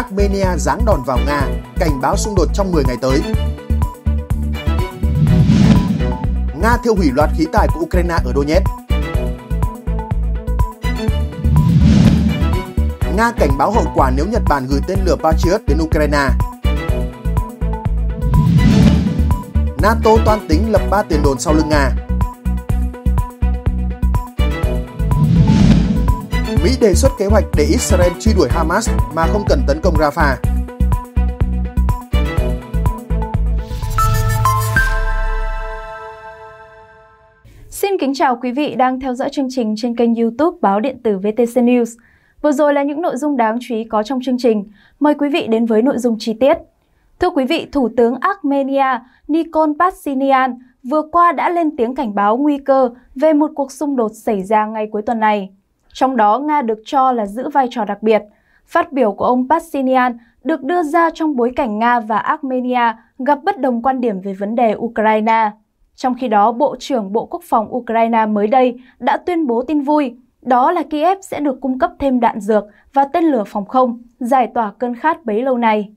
Armenia giáng đòn vào Nga, cảnh báo xung đột trong 10 ngày tới. Nga thiêu hủy loạt khí tài của Ukraine ở Donetsk. Nga cảnh báo hậu quả nếu Nhật Bản gửi tên lửa Patriot đến Ukraine. NATO toan tính lập 3 tiền đồn sau lưng Nga. Mỹ đề xuất kế hoạch để Israel truy đuổi Hamas mà không cần tấn công Rafah. Xin kính chào quý vị đang theo dõi chương trình trên kênh YouTube báo điện tử VTC News. Vừa rồi là những nội dung đáng chú ý có trong chương trình. Mời quý vị đến với nội dung chi tiết. Thưa quý vị, Thủ tướng Armenia Nikol Pashinyan vừa qua đã lên tiếng cảnh báo nguy cơ về một cuộc xung đột xảy ra ngay cuối tuần này. Trong đó, Nga được cho là giữ vai trò đặc biệt. Phát biểu của ông Pashinyan được đưa ra trong bối cảnh Nga và Armenia gặp bất đồng quan điểm về vấn đề Ukraine. Trong khi đó, Bộ trưởng Bộ Quốc phòng Ukraine mới đây đã tuyên bố tin vui, đó là Kiev sẽ được cung cấp thêm đạn dược và tên lửa phòng không, giải tỏa cơn khát bấy lâu nay.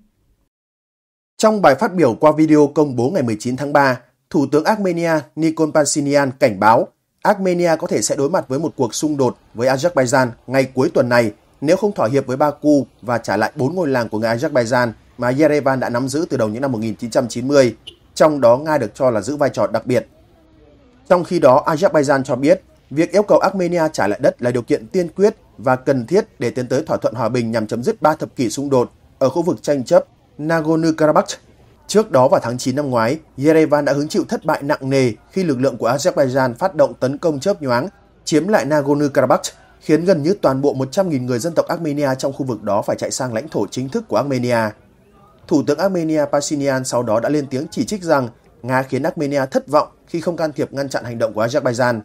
Trong bài phát biểu qua video công bố ngày 19 tháng 3, Thủ tướng Armenia Nikol Pashinyan cảnh báo Armenia có thể sẽ đối mặt với một cuộc xung đột với Azerbaijan ngay cuối tuần này nếu không thỏa hiệp với Baku và trả lại bốn ngôi làng của người Azerbaijan mà Yerevan đã nắm giữ từ đầu những năm 1990, trong đó Nga được cho là giữ vai trò đặc biệt. Trong khi đó, Azerbaijan cho biết việc yêu cầu Armenia trả lại đất là điều kiện tiên quyết và cần thiết để tiến tới thỏa thuận hòa bình nhằm chấm dứt ba thập kỷ xung đột ở khu vực tranh chấp Nagorno-Karabakh Trước đó vào tháng 9 năm ngoái, Yerevan đã hứng chịu thất bại nặng nề khi lực lượng của Azerbaijan phát động tấn công chớp nhoáng, chiếm lại Nagorno-Karabakh, khiến gần như toàn bộ 100.000 người dân tộc Armenia trong khu vực đó phải chạy sang lãnh thổ chính thức của Armenia. Thủ tướng Armenia Pashinyan sau đó đã lên tiếng chỉ trích rằng Nga khiến Armenia thất vọng khi không can thiệp ngăn chặn hành động của Azerbaijan.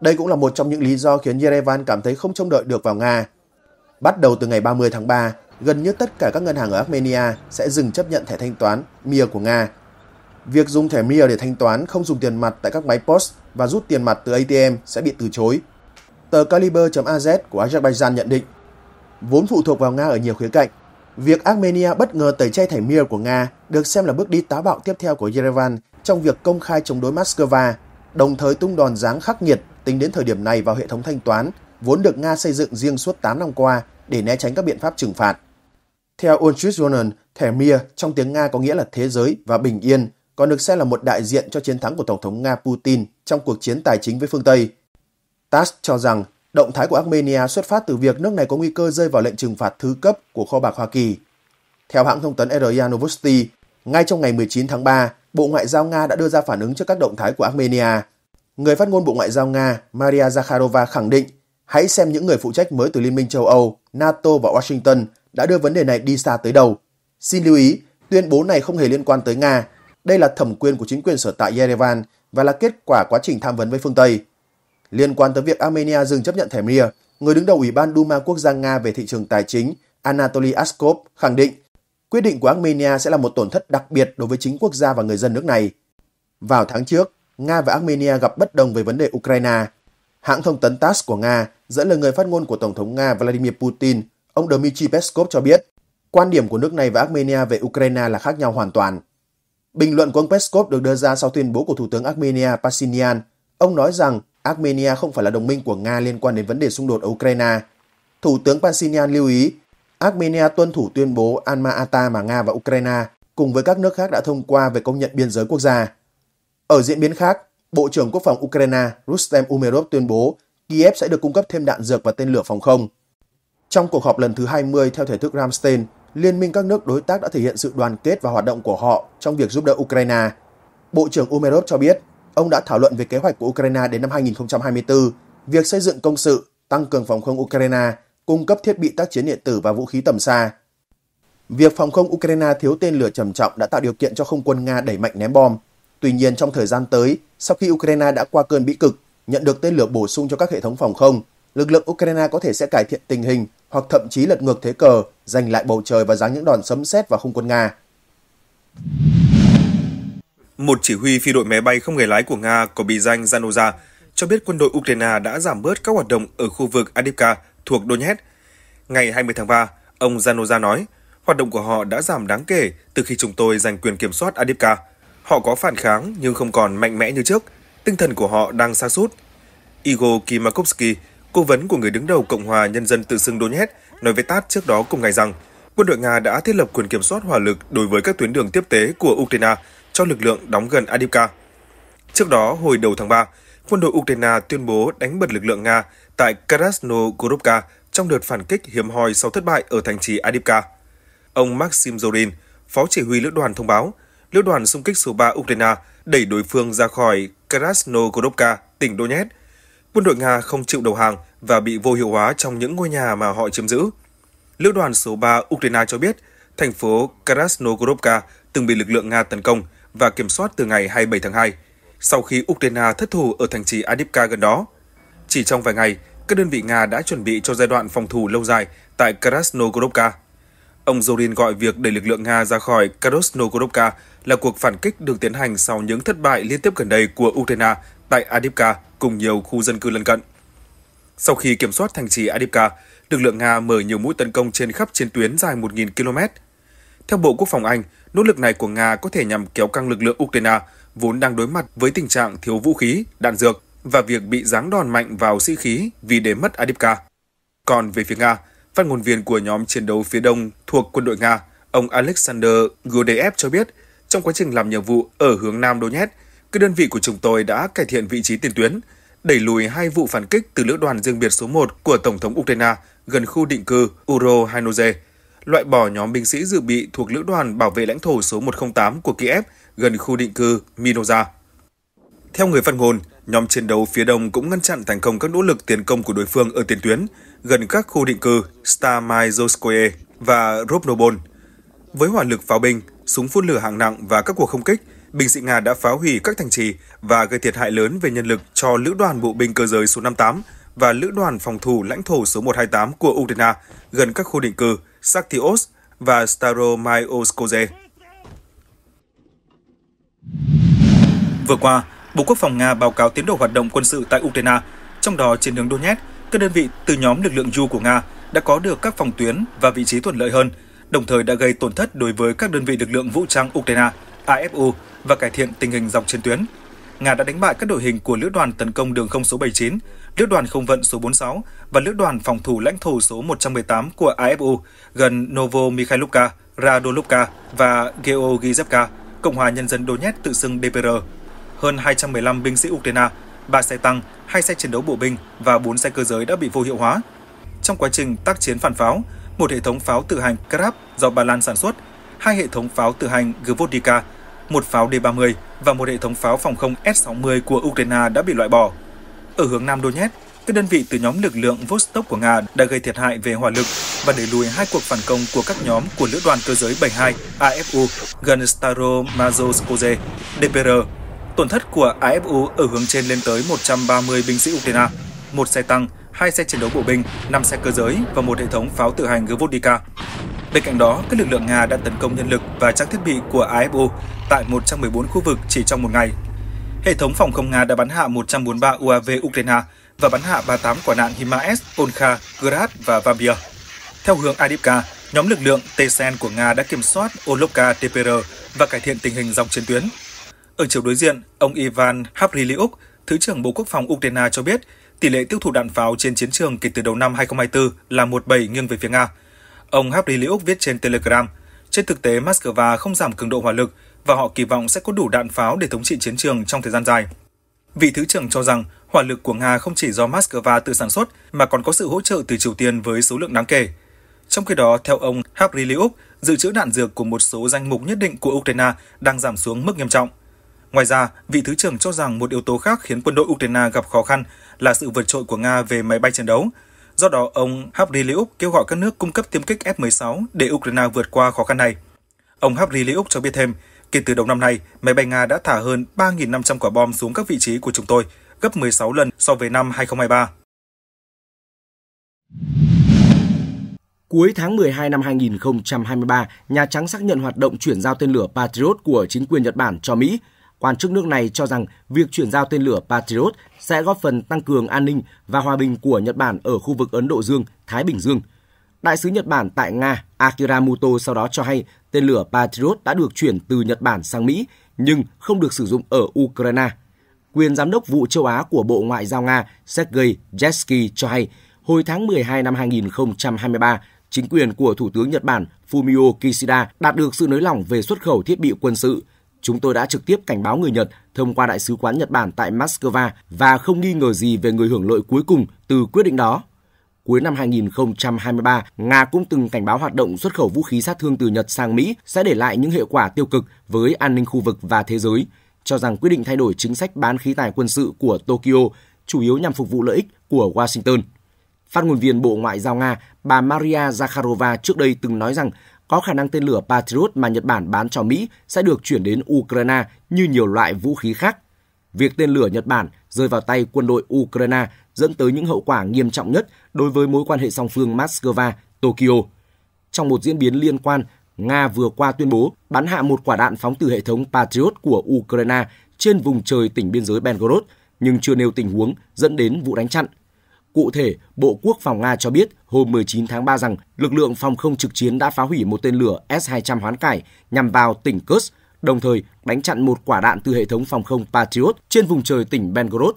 Đây cũng là một trong những lý do khiến Yerevan cảm thấy không trông đợi được vào Nga. Bắt đầu từ ngày 30 tháng 3, gần như tất cả các ngân hàng ở Armenia sẽ dừng chấp nhận thẻ thanh toán MIR của Nga. Việc dùng thẻ MIR để thanh toán không dùng tiền mặt tại các máy POS và rút tiền mặt từ ATM sẽ bị từ chối. Tờ Caliber.az của Azerbaijan nhận định, vốn phụ thuộc vào Nga ở nhiều khía cạnh, việc Armenia bất ngờ tẩy chay thẻ MIR của Nga được xem là bước đi táo bạo tiếp theo của Yerevan trong việc công khai chống đối Moscow, đồng thời tung đòn giáng khắc nghiệt tính đến thời điểm này vào hệ thống thanh toán vốn được Nga xây dựng riêng suốt 8 năm qua để né tránh các biện pháp trừng phạt. Theo Unchus Journal, thẻ Mir trong tiếng Nga có nghĩa là thế giới và bình yên, còn được xem là một đại diện cho chiến thắng của Tổng thống Nga Putin trong cuộc chiến tài chính với phương Tây. TASS cho rằng động thái của Armenia xuất phát từ việc nước này có nguy cơ rơi vào lệnh trừng phạt thứ cấp của kho bạc Hoa Kỳ. Theo hãng thông tấn RIA Novosti, ngay trong ngày 19 tháng 3, Bộ Ngoại giao Nga đã đưa ra phản ứng trước các động thái của Armenia. Người phát ngôn Bộ Ngoại giao Nga Maria Zakharova khẳng định, hãy xem những người phụ trách mới từ Liên minh châu Âu, NATO và Washington – đã đưa vấn đề này đi xa tới đầu. Xin lưu ý, tuyên bố này không hề liên quan tới Nga. Đây là thẩm quyền của chính quyền sở tại Yerevan và là kết quả quá trình tham vấn với phương Tây. Liên quan tới việc Armenia dừng chấp nhận thẻ MIA, người đứng đầu Ủy ban Duma Quốc gia Nga về thị trường tài chính Anatoly Askov khẳng định quyết định của Armenia sẽ là một tổn thất đặc biệt đối với chính quốc gia và người dân nước này. Vào tháng trước, Nga và Armenia gặp bất đồng về vấn đề Ukraine. Hãng thông tấn TASS của Nga dẫn lời người phát ngôn của Tổng thống Nga Vladimir Putin Ông Dmitry Peskov cho biết, quan điểm của nước này và Armenia về Ukraine là khác nhau hoàn toàn. Bình luận của ông Peskov được đưa ra sau tuyên bố của Thủ tướng Armenia Pashinyan. Ông nói rằng Armenia không phải là đồng minh của Nga liên quan đến vấn đề xung đột ở Ukraine. Thủ tướng Pashinyan lưu ý, Armenia tuân thủ tuyên bố Alma Ata mà Nga và Ukraine cùng với các nước khác đã thông qua về công nhận biên giới quốc gia. Ở diễn biến khác, Bộ trưởng Quốc phòng Ukraine Rustem Umerov tuyên bố Kiev sẽ được cung cấp thêm đạn dược và tên lửa phòng không. Trong cuộc họp lần thứ 20 theo thể thức Ramstein, Liên minh các nước đối tác đã thể hiện sự đoàn kết và hoạt động của họ trong việc giúp đỡ Ukraine. Bộ trưởng Umerov cho biết, ông đã thảo luận về kế hoạch của Ukraine đến năm 2024, việc xây dựng công sự, tăng cường phòng không Ukraine, cung cấp thiết bị tác chiến điện tử và vũ khí tầm xa. Việc phòng không Ukraine thiếu tên lửa trầm trọng đã tạo điều kiện cho không quân Nga đẩy mạnh ném bom. Tuy nhiên, trong thời gian tới, sau khi Ukraine đã qua cơn bĩ cực, nhận được tên lửa bổ sung cho các hệ thống phòng không, lực lượng Ukraine có thể sẽ cải thiện tình hình hoặc thậm chí lật ngược thế cờ, giành lại bầu trời và giáng những đòn sấm sét vào không quân Nga. Một chỉ huy phi đội máy bay không người lái của Nga có bị danh Zanoza cho biết quân đội Ukraine đã giảm bớt các hoạt động ở khu vực Adivka thuộc Donetsk. Ngày 20 tháng 3, ông Zanoza nói, hoạt động của họ đã giảm đáng kể từ khi chúng tôi giành quyền kiểm soát Adivka. Họ có phản kháng nhưng không còn mạnh mẽ như trước, tinh thần của họ đang sa sút. Igor Kimakovsky, Cố vấn của người đứng đầu Cộng hòa Nhân dân tự xưng Donetsk nói với TASS trước đó cùng ngày rằng quân đội Nga đã thiết lập quyền kiểm soát hỏa lực đối với các tuyến đường tiếp tế của Ukraine cho lực lượng đóng gần Adivka. Trước đó, hồi đầu tháng 3, quân đội Ukraine tuyên bố đánh bật lực lượng Nga tại Krasnogorovka trong đợt phản kích hiếm hoi sau thất bại ở thành trì Adivka. Ông Maxim Zorin, phó chỉ huy lữ đoàn thông báo, lữ đoàn xung kích số 3 Ukraine đẩy đối phương ra khỏi Krasnogorovka, tỉnh Donetsk, quân đội Nga không chịu đầu hàng và bị vô hiệu hóa trong những ngôi nhà mà họ chiếm giữ. Lữ đoàn số 3 Ukraine cho biết, thành phố Krasnogorovka từng bị lực lượng Nga tấn công và kiểm soát từ ngày 27 tháng 2, sau khi Ukraine thất thủ ở thành trì Adipka gần đó. Chỉ trong vài ngày, các đơn vị Nga đã chuẩn bị cho giai đoạn phòng thủ lâu dài tại Krasnogorovka. Ông Zorin gọi việc đẩy lực lượng Nga ra khỏi Krasnogorovka là cuộc phản kích được tiến hành sau những thất bại liên tiếp gần đây của Ukraine tại Adipka cùng nhiều khu dân cư lân cận. Sau khi kiểm soát thành trì Adipka, lực lượng Nga mở nhiều mũi tấn công trên khắp chiến tuyến dài 1.000 km. Theo Bộ Quốc phòng Anh, nỗ lực này của Nga có thể nhằm kéo căng lực lượng Ukraine, vốn đang đối mặt với tình trạng thiếu vũ khí, đạn dược và việc bị giáng đòn mạnh vào sĩ khí vì để mất Adipka. Còn về phía Nga, phát ngôn viên của nhóm chiến đấu phía đông thuộc quân đội Nga, ông Alexander Gudeev cho biết, trong quá trình làm nhiệm vụ ở hướng Nam Donetsk, các đơn vị của chúng tôi đã cải thiện vị trí tiền tuyến, đẩy lùi hai vụ phản kích từ lữ đoàn riêng biệt số 1 của Tổng thống Ukraine gần khu định cư Uro Hainoze, loại bỏ nhóm binh sĩ dự bị thuộc lữ đoàn bảo vệ lãnh thổ số 108 của Kiev gần khu định cư Minoza. Theo người phát ngôn, nhóm chiến đấu phía đông cũng ngăn chặn thành công các nỗ lực tiến công của đối phương ở tiền tuyến, gần các khu định cư Stamaizovskoye và Robnobol. Với hỏa lực pháo binh, súng phun lửa hạng nặng và các cuộc không kích, binh sĩ Nga đã phá hủy các thành trì và gây thiệt hại lớn về nhân lực cho Lữ đoàn Bộ binh Cơ giới số 58 và Lữ đoàn Phòng thủ Lãnh thổ số 128 của Ukraine gần các khu định cư Saktios và Staromaioskoye. Vừa qua, Bộ Quốc phòng Nga báo cáo tiến độ hoạt động quân sự tại Ukraine, trong đó trên đường Donetsk, các đơn vị từ nhóm lực lượng Yu của Nga đã có được các phòng tuyến và vị trí thuận lợi hơn, đồng thời đã gây tổn thất đối với các đơn vị lực lượng vũ trang Ukraine AFU và cải thiện tình hình dọc trên tuyến. Nga đã đánh bại các đội hình của lữ đoàn tấn công đường không số 79, lữ đoàn không vận số 46 và lữ đoàn phòng thủ lãnh thổ số 118 của AFU gần Novo Mikhailivka, Radolivka và Georgivka, Cộng hòa Nhân dân Donetsk tự xưng DPR. Hơn 215 binh sĩ Ukraine, 3 xe tăng, 2 xe chiến đấu bộ binh và 4 xe cơ giới đã bị vô hiệu hóa. Trong quá trình tác chiến phản pháo, một hệ thống pháo tự hành Krab do Ba Lan sản xuất hai hệ thống pháo tự hành Gvozdika, một pháo D-30 và một hệ thống pháo phòng không S-60 của Ukraine đã bị loại bỏ. Ở hướng Nam Donetsk, các đơn vị từ nhóm lực lượng Vostok của Nga đã gây thiệt hại về hỏa lực và đẩy lùi hai cuộc phản công của các nhóm của lữ đoàn cơ giới 72 AFU gần Staromazovskoye, DPR. Tổn thất của AFU ở hướng trên lên tới 130 binh sĩ Ukraine, một xe tăng, hai xe chiến đấu bộ binh, năm xe cơ giới và một hệ thống pháo tự hành Gvozdika. Bên cạnh đó, các lực lượng Nga đã tấn công nhân lực và trang thiết bị của AFO tại 114 khu vực chỉ trong một ngày. Hệ thống phòng không Nga đã bắn hạ 143 UAV Ukraine và bắn hạ 38 quả đạn HIMARS, Polkha, Grad và Vambir. Theo hướng Adipka, nhóm lực lượng t của Nga đã kiểm soát Olovka TPR và cải thiện tình hình dọc chiến tuyến. Ở chiều đối diện, ông Ivan Havriliuk, Thứ trưởng Bộ Quốc phòng Ukraine cho biết tỷ lệ tiêu thụ đạn pháo trên chiến trường kể từ đầu năm 2024 là 17 nghiêng về phía Nga – Ông Havriluk viết trên Telegram, trên thực tế Moscow không giảm cường độ hỏa lực và họ kỳ vọng sẽ có đủ đạn pháo để thống trị chiến trường trong thời gian dài. Vị thứ trưởng cho rằng hỏa lực của Nga không chỉ do Moscow tự sản xuất mà còn có sự hỗ trợ từ Triều Tiên với số lượng đáng kể. Trong khi đó, theo ông Havriluk, dự trữ đạn dược của một số danh mục nhất định của Ukraine đang giảm xuống mức nghiêm trọng. Ngoài ra, vị thứ trưởng cho rằng một yếu tố khác khiến quân đội Ukraine gặp khó khăn là sự vượt trội của Nga về máy bay chiến đấu, Do đó, ông Havriluk kêu gọi các nước cung cấp tiêm kích F-16 để Ukraine vượt qua khó khăn này. Ông Havriluk cho biết thêm, kể từ đầu năm nay, máy bay Nga đã thả hơn 3.500 quả bom xuống các vị trí của chúng tôi, gấp 16 lần so với năm 2023. Cuối tháng 12 năm 2023, Nhà Trắng xác nhận hoạt động chuyển giao tên lửa Patriot của chính quyền Nhật Bản cho Mỹ – Quan chức nước này cho rằng việc chuyển giao tên lửa Patriot sẽ góp phần tăng cường an ninh và hòa bình của Nhật Bản ở khu vực Ấn Độ Dương, Thái Bình Dương. Đại sứ Nhật Bản tại Nga Akira Muto sau đó cho hay tên lửa Patriot đã được chuyển từ Nhật Bản sang Mỹ nhưng không được sử dụng ở Ukraine. Quyền giám đốc vụ châu Á của Bộ Ngoại giao Nga Sergei Jesky cho hay hồi tháng 12 năm 2023, chính quyền của Thủ tướng Nhật Bản Fumio Kishida đạt được sự nới lỏng về xuất khẩu thiết bị quân sự – chúng tôi đã trực tiếp cảnh báo người Nhật thông qua Đại sứ quán Nhật Bản tại Moscow và không nghi ngờ gì về người hưởng lợi cuối cùng từ quyết định đó. Cuối năm 2023, Nga cũng từng cảnh báo hoạt động xuất khẩu vũ khí sát thương từ Nhật sang Mỹ sẽ để lại những hệ quả tiêu cực với an ninh khu vực và thế giới, cho rằng quyết định thay đổi chính sách bán khí tài quân sự của Tokyo chủ yếu nhằm phục vụ lợi ích của Washington. Phát ngôn viên Bộ Ngoại giao Nga, bà Maria Zakharova trước đây từng nói rằng có khả năng tên lửa Patriot mà Nhật Bản bán cho Mỹ sẽ được chuyển đến Ukraine như nhiều loại vũ khí khác. Việc tên lửa Nhật Bản rơi vào tay quân đội Ukraine dẫn tới những hậu quả nghiêm trọng nhất đối với mối quan hệ song phương Moscow, Tokyo. Trong một diễn biến liên quan, Nga vừa qua tuyên bố bắn hạ một quả đạn phóng từ hệ thống Patriot của Ukraine trên vùng trời tỉnh biên giới Belgorod, nhưng chưa nêu tình huống dẫn đến vụ đánh chặn. Cụ thể, Bộ Quốc phòng Nga cho biết hôm 19 tháng 3 rằng lực lượng phòng không trực chiến đã phá hủy một tên lửa S-200 hoán cải nhằm vào tỉnh Kursk, đồng thời đánh chặn một quả đạn từ hệ thống phòng không Patriot trên vùng trời tỉnh Belgorod.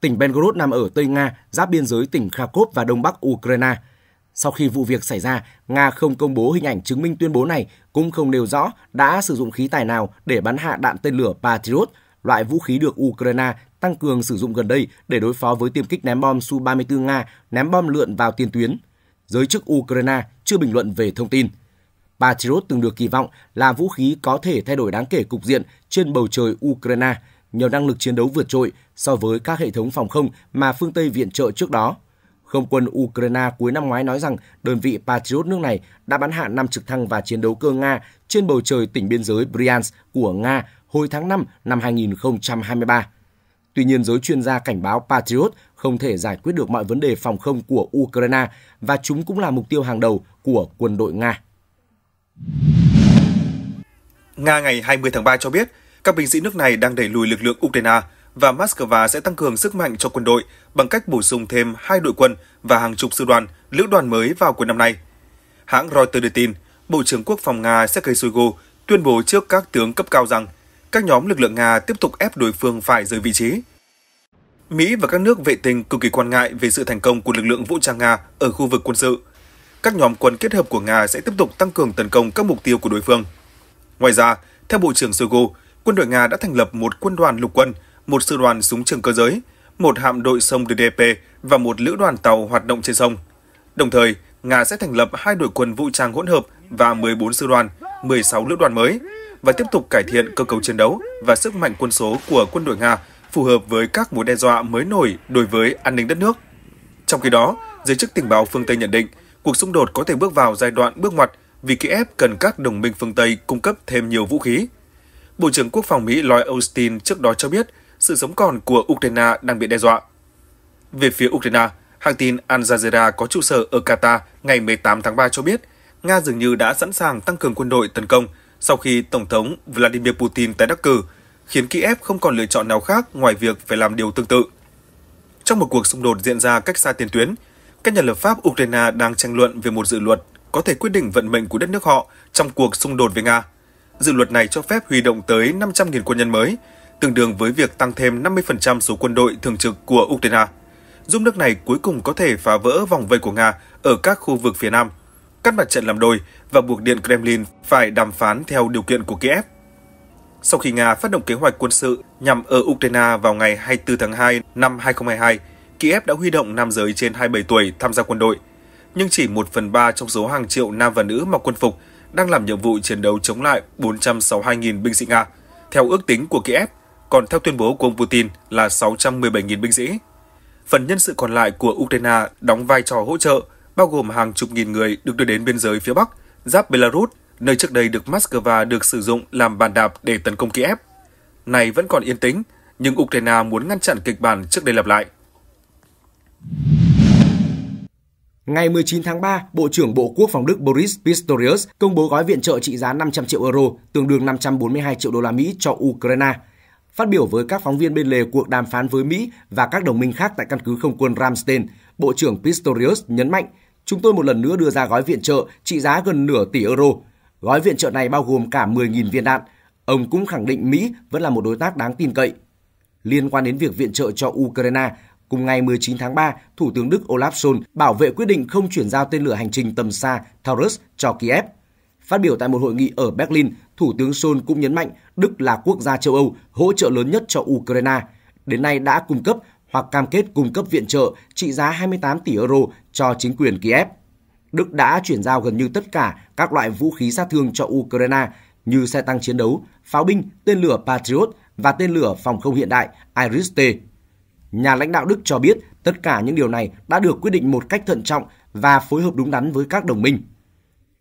Tỉnh Belgorod nằm ở Tây Nga, giáp biên giới tỉnh Kharkov và Đông Bắc Ukraine. Sau khi vụ việc xảy ra, Nga không công bố hình ảnh chứng minh tuyên bố này, cũng không nêu rõ đã sử dụng khí tài nào để bắn hạ đạn tên lửa Patriot, loại vũ khí được Ukraine tăng cường sử dụng gần đây để đối phó với tiêm kích ném bom Su-34 Nga ném bom lượn vào tiền tuyến. Giới chức Ukraine chưa bình luận về thông tin. Patriot từng được kỳ vọng là vũ khí có thể thay đổi đáng kể cục diện trên bầu trời Ukraine nhờ năng lực chiến đấu vượt trội so với các hệ thống phòng không mà phương Tây viện trợ trước đó. Không quân Ukraine cuối năm ngoái nói rằng đơn vị Patriot nước này đã bắn hạ 5 trực thăng và chiến đấu cơ Nga trên bầu trời tỉnh biên giới Bryansk của Nga hồi tháng 5 năm 2023. Tuy nhiên, giới chuyên gia cảnh báo Patriot không thể giải quyết được mọi vấn đề phòng không của Ukraine và chúng cũng là mục tiêu hàng đầu của quân đội Nga. Nga ngày 20 tháng 3 cho biết, các binh sĩ nước này đang đẩy lùi lực lượng Ukraine và Moscow sẽ tăng cường sức mạnh cho quân đội bằng cách bổ sung thêm hai đội quân và hàng chục sư đoàn, lữ đoàn mới vào cuối năm nay. Hãng Reuters đưa tin, Bộ trưởng Quốc phòng Nga Sergei Shoigu tuyên bố trước các tướng cấp cao rằng các nhóm lực lượng Nga tiếp tục ép đối phương phải rời vị trí. Mỹ và các nước vệ tinh cực kỳ quan ngại về sự thành công của lực lượng vũ trang Nga ở khu vực quân sự. Các nhóm quân kết hợp của Nga sẽ tiếp tục tăng cường tấn công các mục tiêu của đối phương. Ngoài ra, theo Bộ trưởng Shoigu, quân đội Nga đã thành lập một quân đoàn lục quân, một sư đoàn súng trường cơ giới, một hạm đội sông DDP và một lữ đoàn tàu hoạt động trên sông. Đồng thời, Nga sẽ thành lập hai đội quân vũ trang hỗn hợp và 14 sư đoàn, 16 lữ đoàn mới, và tiếp tục cải thiện cơ cấu chiến đấu và sức mạnh quân số của quân đội Nga phù hợp với các mối đe dọa mới nổi đối với an ninh đất nước. Trong khi đó, giới chức tình báo phương Tây nhận định cuộc xung đột có thể bước vào giai đoạn bước ngoặt vì Kiev cần các đồng minh phương Tây cung cấp thêm nhiều vũ khí. Bộ trưởng Quốc phòng Mỹ Lloyd Austin trước đó cho biết sự sống còn của Ukraine đang bị đe dọa. Về phía Ukraine, hãng tin Al Jazeera có trụ sở ở Qatar ngày 18 tháng 3 cho biết Nga dường như đã sẵn sàng tăng cường quân đội tấn công sau khi Tổng thống Vladimir Putin tái đắc cử, khiến Kiev không còn lựa chọn nào khác ngoài việc phải làm điều tương tự. Trong một cuộc xung đột diễn ra cách xa tiền tuyến, các nhà lập pháp Ukraine đang tranh luận về một dự luật có thể quyết định vận mệnh của đất nước họ trong cuộc xung đột với Nga. Dự luật này cho phép huy động tới 500.000 quân nhân mới, tương đương với việc tăng thêm 50% số quân đội thường trực của Ukraine, giúp nước này cuối cùng có thể phá vỡ vòng vây của Nga ở các khu vực phía Nam – cắt mặt trận làm đôi và buộc Điện Kremlin phải đàm phán theo điều kiện của Kiev. Sau khi Nga phát động kế hoạch quân sự nhằm ở Ukraine vào ngày 24 tháng 2 năm 2022, Kiev đã huy động nam giới trên 27 tuổi tham gia quân đội. Nhưng chỉ 1 phần 3 trong số hàng triệu nam và nữ mặc quân phục đang làm nhiệm vụ chiến đấu chống lại 462.000 binh sĩ Nga, theo ước tính của Kiev, còn theo tuyên bố của ông Putin là 617.000 binh sĩ. Phần nhân sự còn lại của Ukraine đóng vai trò hỗ trợ bao gồm hàng chục nghìn người được đưa đến biên giới phía Bắc, giáp Belarus, nơi trước đây được Moscow được sử dụng làm bàn đạp để tấn công Kiev. Này vẫn còn yên tĩnh, nhưng Ukraine muốn ngăn chặn kịch bản trước đây lặp lại. Ngày 19 tháng 3, Bộ trưởng Bộ Quốc phòng Đức Boris Pistorius công bố gói viện trợ trị giá 500 triệu euro, tương đương 542 triệu đô la Mỹ cho Ukraine. Phát biểu với các phóng viên bên lề cuộc đàm phán với Mỹ và các đồng minh khác tại căn cứ không quân Ramstein, Bộ trưởng Pistorius nhấn mạnh chúng tôi một lần nữa đưa ra gói viện trợ trị giá gần nửa tỷ euro. Gói viện trợ này bao gồm cả 10.000 viên đạn. Ông cũng khẳng định Mỹ vẫn là một đối tác đáng tin cậy. Liên quan đến việc viện trợ cho Ukraine, cùng ngày 19 tháng 3, Thủ tướng Đức Olaf Scholz bảo vệ quyết định không chuyển giao tên lửa hành trình tầm xa Taurus cho Kiev. Phát biểu tại một hội nghị ở Berlin, Thủ tướng Scholz cũng nhấn mạnh Đức là quốc gia châu Âu hỗ trợ lớn nhất cho Ukraine. Đến nay đã cung cấp hoặc cam kết cung cấp viện trợ trị giá 28 tỷ euro cho chính quyền Kiev. Đức đã chuyển giao gần như tất cả các loại vũ khí sát thương cho Ukraine như xe tăng chiến đấu, pháo binh, tên lửa Patriot và tên lửa phòng không hiện đại Iris-T. Nhà lãnh đạo Đức cho biết tất cả những điều này đã được quyết định một cách thận trọng và phối hợp đúng đắn với các đồng minh.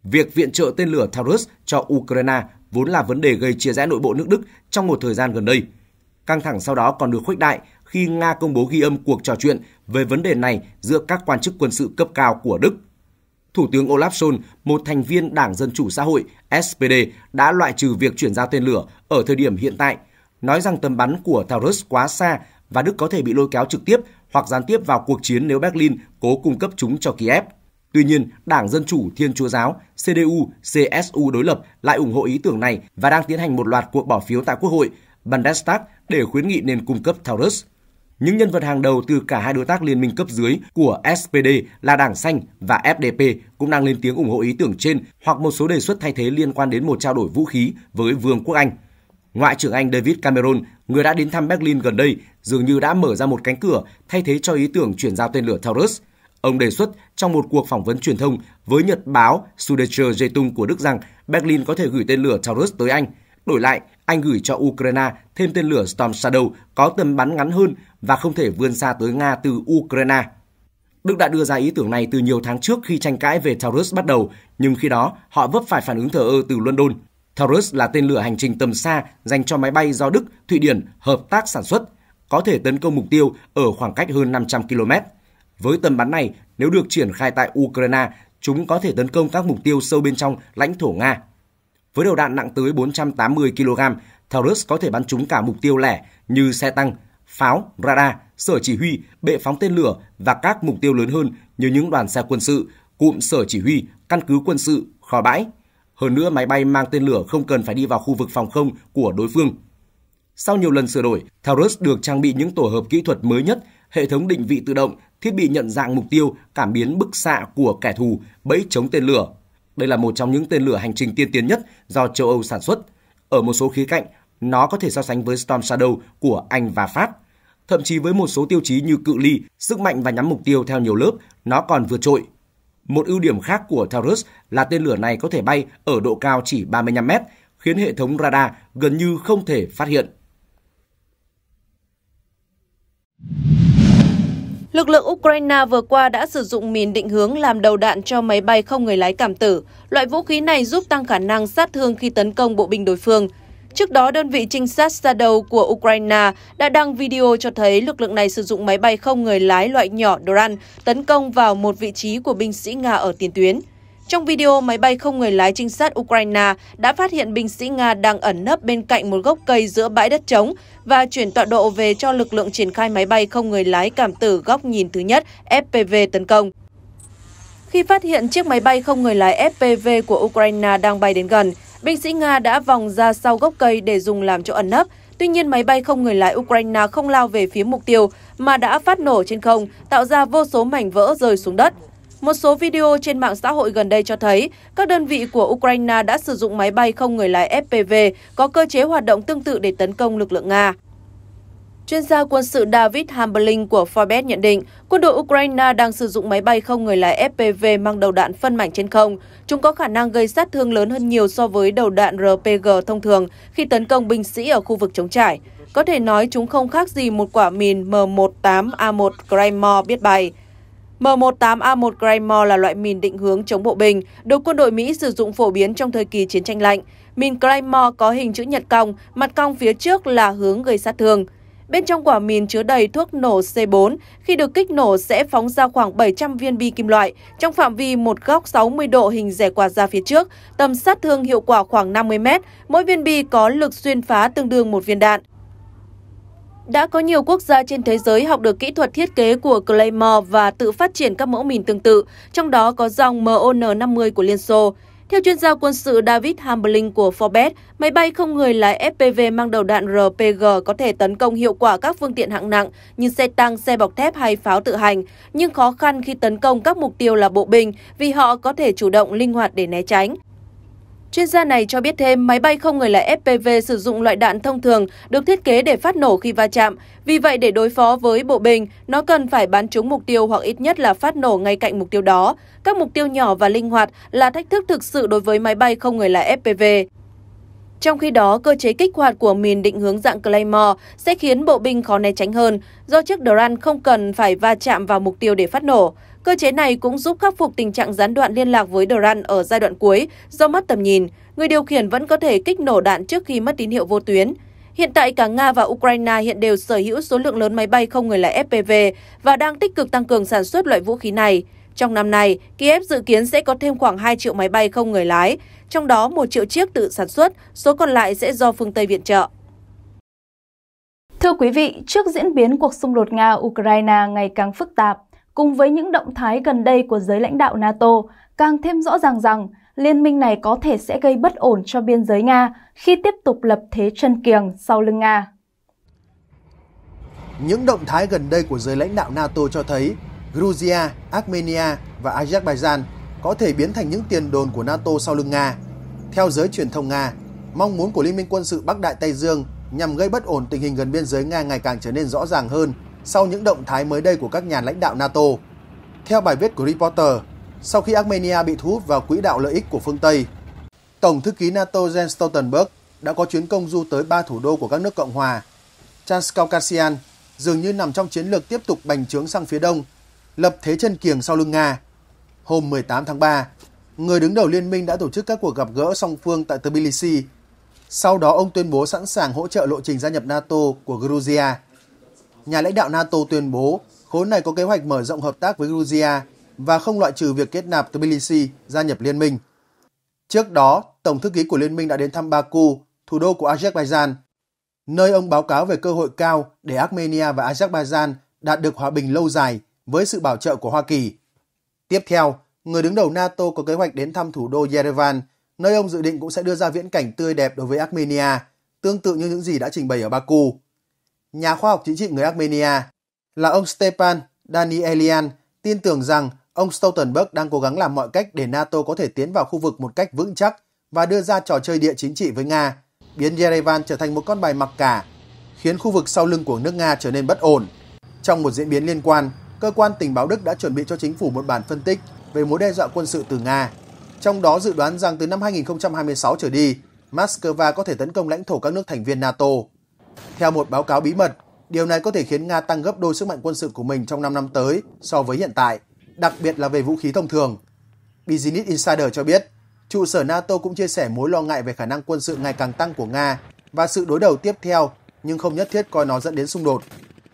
Việc viện trợ tên lửa Taurus cho Ukraine vốn là vấn đề gây chia rẽ nội bộ nước Đức trong một thời gian gần đây. Căng thẳng sau đó còn được khuếch đại khi Nga công bố ghi âm cuộc trò chuyện về vấn đề này giữa các quan chức quân sự cấp cao của Đức. Thủ tướng Olaf Scholz, một thành viên Đảng Dân Chủ Xã hội SPD, đã loại trừ việc chuyển giao tên lửa ở thời điểm hiện tại, nói rằng tầm bắn của Taurus quá xa và Đức có thể bị lôi kéo trực tiếp hoặc gián tiếp vào cuộc chiến nếu Berlin cố cung cấp chúng cho Kiev. Tuy nhiên, Đảng Dân Chủ Thiên Chúa Giáo, CDU, CSU đối lập lại ủng hộ ý tưởng này và đang tiến hành một loạt cuộc bỏ phiếu tại Quốc hội, Bundestag để khuyến nghị nên cung cấp Taurus. Những nhân vật hàng đầu từ cả hai đối tác liên minh cấp dưới của SPD là Đảng Xanh và FDP cũng đang lên tiếng ủng hộ ý tưởng trên hoặc một số đề xuất thay thế liên quan đến một trao đổi vũ khí với Vương quốc Anh. Ngoại trưởng Anh David Cameron, người đã đến thăm Berlin gần đây, dường như đã mở ra một cánh cửa thay thế cho ý tưởng chuyển giao tên lửa Taurus. Ông đề xuất trong một cuộc phỏng vấn truyền thông với nhật báo Süddeutsche Zeitung của Đức rằng Berlin có thể gửi tên lửa Taurus tới Anh – Đổi lại, anh gửi cho Ukraine thêm tên lửa Storm Shadow có tầm bắn ngắn hơn và không thể vươn xa tới Nga từ Ukraine. Đức đã đưa ra ý tưởng này từ nhiều tháng trước khi tranh cãi về Taurus bắt đầu, nhưng khi đó họ vấp phải phản ứng thờ ơ từ London. Taurus là tên lửa hành trình tầm xa dành cho máy bay do Đức, Thụy Điển hợp tác sản xuất, có thể tấn công mục tiêu ở khoảng cách hơn 500 km. Với tầm bắn này, nếu được triển khai tại Ukraine, chúng có thể tấn công các mục tiêu sâu bên trong lãnh thổ Nga. Với đầu đạn nặng tới 480 kg, Taurus có thể bắn trúng cả mục tiêu lẻ như xe tăng, pháo, radar, sở chỉ huy, bệ phóng tên lửa và các mục tiêu lớn hơn như những đoàn xe quân sự, cụm sở chỉ huy, căn cứ quân sự, kho bãi. Hơn nữa máy bay mang tên lửa không cần phải đi vào khu vực phòng không của đối phương. Sau nhiều lần sửa đổi, Taurus được trang bị những tổ hợp kỹ thuật mới nhất, hệ thống định vị tự động, thiết bị nhận dạng mục tiêu, cảm biến bức xạ của kẻ thù, bẫy chống tên lửa, đây là một trong những tên lửa hành trình tiên tiến nhất do châu Âu sản xuất. Ở một số khía cạnh, nó có thể so sánh với Storm Shadow của Anh và Pháp. Thậm chí với một số tiêu chí như cự ly, sức mạnh và nhắm mục tiêu theo nhiều lớp, nó còn vượt trội. Một ưu điểm khác của Taurus là tên lửa này có thể bay ở độ cao chỉ 35 mét, khiến hệ thống radar gần như không thể phát hiện. Lực lượng Ukraine vừa qua đã sử dụng mìn định hướng làm đầu đạn cho máy bay không người lái cảm tử. Loại vũ khí này giúp tăng khả năng sát thương khi tấn công bộ binh đối phương. Trước đó, đơn vị trinh sát Shadow của Ukraine đã đăng video cho thấy lực lượng này sử dụng máy bay không người lái loại nhỏ Doran tấn công vào một vị trí của binh sĩ Nga ở tiền tuyến. Trong video, máy bay không người lái trinh sát Ukraine đã phát hiện binh sĩ Nga đang ẩn nấp bên cạnh một gốc cây giữa bãi đất trống và chuyển tọa độ về cho lực lượng triển khai máy bay không người lái cảm tử góc nhìn thứ nhất FPV tấn công. Khi phát hiện chiếc máy bay không người lái FPV của Ukraine đang bay đến gần, binh sĩ Nga đã vòng ra sau gốc cây để dùng làm chỗ ẩn nấp. Tuy nhiên, máy bay không người lái Ukraine không lao về phía mục tiêu mà đã phát nổ trên không, tạo ra vô số mảnh vỡ rơi xuống đất. Một số video trên mạng xã hội gần đây cho thấy các đơn vị của Ukraine đã sử dụng máy bay không người lái FPV có cơ chế hoạt động tương tự để tấn công lực lượng Nga. Chuyên gia quân sự David Hamberling của Forbes nhận định, quân đội Ukraine đang sử dụng máy bay không người lái FPV mang đầu đạn phân mảnh trên không. Chúng có khả năng gây sát thương lớn hơn nhiều so với đầu đạn RPG thông thường khi tấn công binh sĩ ở khu vực chống trải. Có thể nói chúng không khác gì một quả mìn M18A1 Claymore biết bay. M18A1 Claymore là loại mìn định hướng chống bộ binh, được quân đội Mỹ sử dụng phổ biến trong thời kỳ chiến tranh lạnh. Mìn Claymore có hình chữ nhật cong, mặt cong phía trước là hướng gây sát thương. Bên trong quả mìn chứa đầy thuốc nổ C4, khi được kích nổ sẽ phóng ra khoảng 700 viên bi kim loại trong phạm vi một góc 60 độ hình rẻ quạt ra phía trước, tầm sát thương hiệu quả khoảng 50 mét, mỗi viên bi có lực xuyên phá tương đương một viên đạn. Đã có nhiều quốc gia trên thế giới học được kỹ thuật thiết kế của Claymore và tự phát triển các mẫu mìn tương tự, trong đó có dòng MON-50 của Liên Xô. Theo chuyên gia quân sự David Hambling của Forbes, máy bay không người lái FPV mang đầu đạn RPG có thể tấn công hiệu quả các phương tiện hạng nặng như xe tăng, xe bọc thép hay pháo tự hành, nhưng khó khăn khi tấn công các mục tiêu là bộ binh vì họ có thể chủ động linh hoạt để né tránh. Chuyên gia này cho biết thêm, máy bay không người lái FPV sử dụng loại đạn thông thường được thiết kế để phát nổ khi va chạm. Vì vậy, để đối phó với bộ bình, nó cần phải bắn trúng mục tiêu hoặc ít nhất là phát nổ ngay cạnh mục tiêu đó. Các mục tiêu nhỏ và linh hoạt là thách thức thực sự đối với máy bay không người lái FPV. Trong khi đó, cơ chế kích hoạt của mìn định hướng dạng Claymore sẽ khiến bộ binh khó né tránh hơn, do chiếc Duran không cần phải va chạm vào mục tiêu để phát nổ. Cơ chế này cũng giúp khắc phục tình trạng gián đoạn liên lạc với Duran ở giai đoạn cuối do mất tầm nhìn. Người điều khiển vẫn có thể kích nổ đạn trước khi mất tín hiệu vô tuyến. Hiện tại cả Nga và Ukraine hiện đều sở hữu số lượng lớn máy bay không người lái FPV và đang tích cực tăng cường sản xuất loại vũ khí này. Trong năm nay, Kiev dự kiến sẽ có thêm khoảng 2 triệu máy bay không người lái, trong đó 1 triệu chiếc tự sản xuất, số còn lại sẽ do phương Tây viện trợ. Thưa quý vị, trước diễn biến cuộc xung đột Nga-Ukraine ngày càng phức tạp, cùng với những động thái gần đây của giới lãnh đạo NATO, càng thêm rõ ràng rằng liên minh này có thể sẽ gây bất ổn cho biên giới Nga khi tiếp tục lập thế chân kiềng sau lưng Nga. Những động thái gần đây của giới lãnh đạo NATO cho thấy Georgia, Armenia và Azerbaijan có thể biến thành những tiền đồn của NATO sau lưng Nga. Theo giới truyền thông Nga, mong muốn của Liên minh quân sự Bắc Đại Tây Dương nhằm gây bất ổn tình hình gần biên giới Nga ngày càng trở nên rõ ràng hơn sau những động thái mới đây của các nhà lãnh đạo NATO. Theo bài viết của Reporter, sau khi Armenia bị thu hút vào quỹ đạo lợi ích của phương Tây, Tổng thư ký NATO Jens Stoltenberg đã có chuyến công du tới ba thủ đô của các nước Cộng hòa. Transcaucasian dường như nằm trong chiến lược tiếp tục bành trướng sang phía đông lập thế chân kiềng sau lưng Nga. Hôm 18 tháng 3, người đứng đầu liên minh đã tổ chức các cuộc gặp gỡ song phương tại Tbilisi. Sau đó ông tuyên bố sẵn sàng hỗ trợ lộ trình gia nhập NATO của Georgia. Nhà lãnh đạo NATO tuyên bố khối này có kế hoạch mở rộng hợp tác với Georgia và không loại trừ việc kết nạp Tbilisi gia nhập liên minh. Trước đó, Tổng thư ký của liên minh đã đến thăm Baku, thủ đô của Azerbaijan, nơi ông báo cáo về cơ hội cao để Armenia và Azerbaijan đạt được hòa bình lâu dài với sự bảo trợ của Hoa Kỳ. Tiếp theo, người đứng đầu NATO có kế hoạch đến thăm thủ đô Yerevan, nơi ông dự định cũng sẽ đưa ra viễn cảnh tươi đẹp đối với Armenia, tương tự như những gì đã trình bày ở Baku. Nhà khoa học chính trị người Armenia là ông Stepan Danielian tin tưởng rằng ông Stoltenberg đang cố gắng làm mọi cách để NATO có thể tiến vào khu vực một cách vững chắc và đưa ra trò chơi địa chính trị với Nga, biến Yerevan trở thành một con bài mặc cả, khiến khu vực sau lưng của nước Nga trở nên bất ổn. Trong một diễn biến liên quan, cơ quan tình báo Đức đã chuẩn bị cho chính phủ một bản phân tích về mối đe dọa quân sự từ Nga. Trong đó dự đoán rằng từ năm 2026 trở đi, Moscow có thể tấn công lãnh thổ các nước thành viên NATO. Theo một báo cáo bí mật, điều này có thể khiến Nga tăng gấp đôi sức mạnh quân sự của mình trong 5 năm tới so với hiện tại, đặc biệt là về vũ khí thông thường. Business Insider cho biết, trụ sở NATO cũng chia sẻ mối lo ngại về khả năng quân sự ngày càng tăng của Nga và sự đối đầu tiếp theo nhưng không nhất thiết coi nó dẫn đến xung đột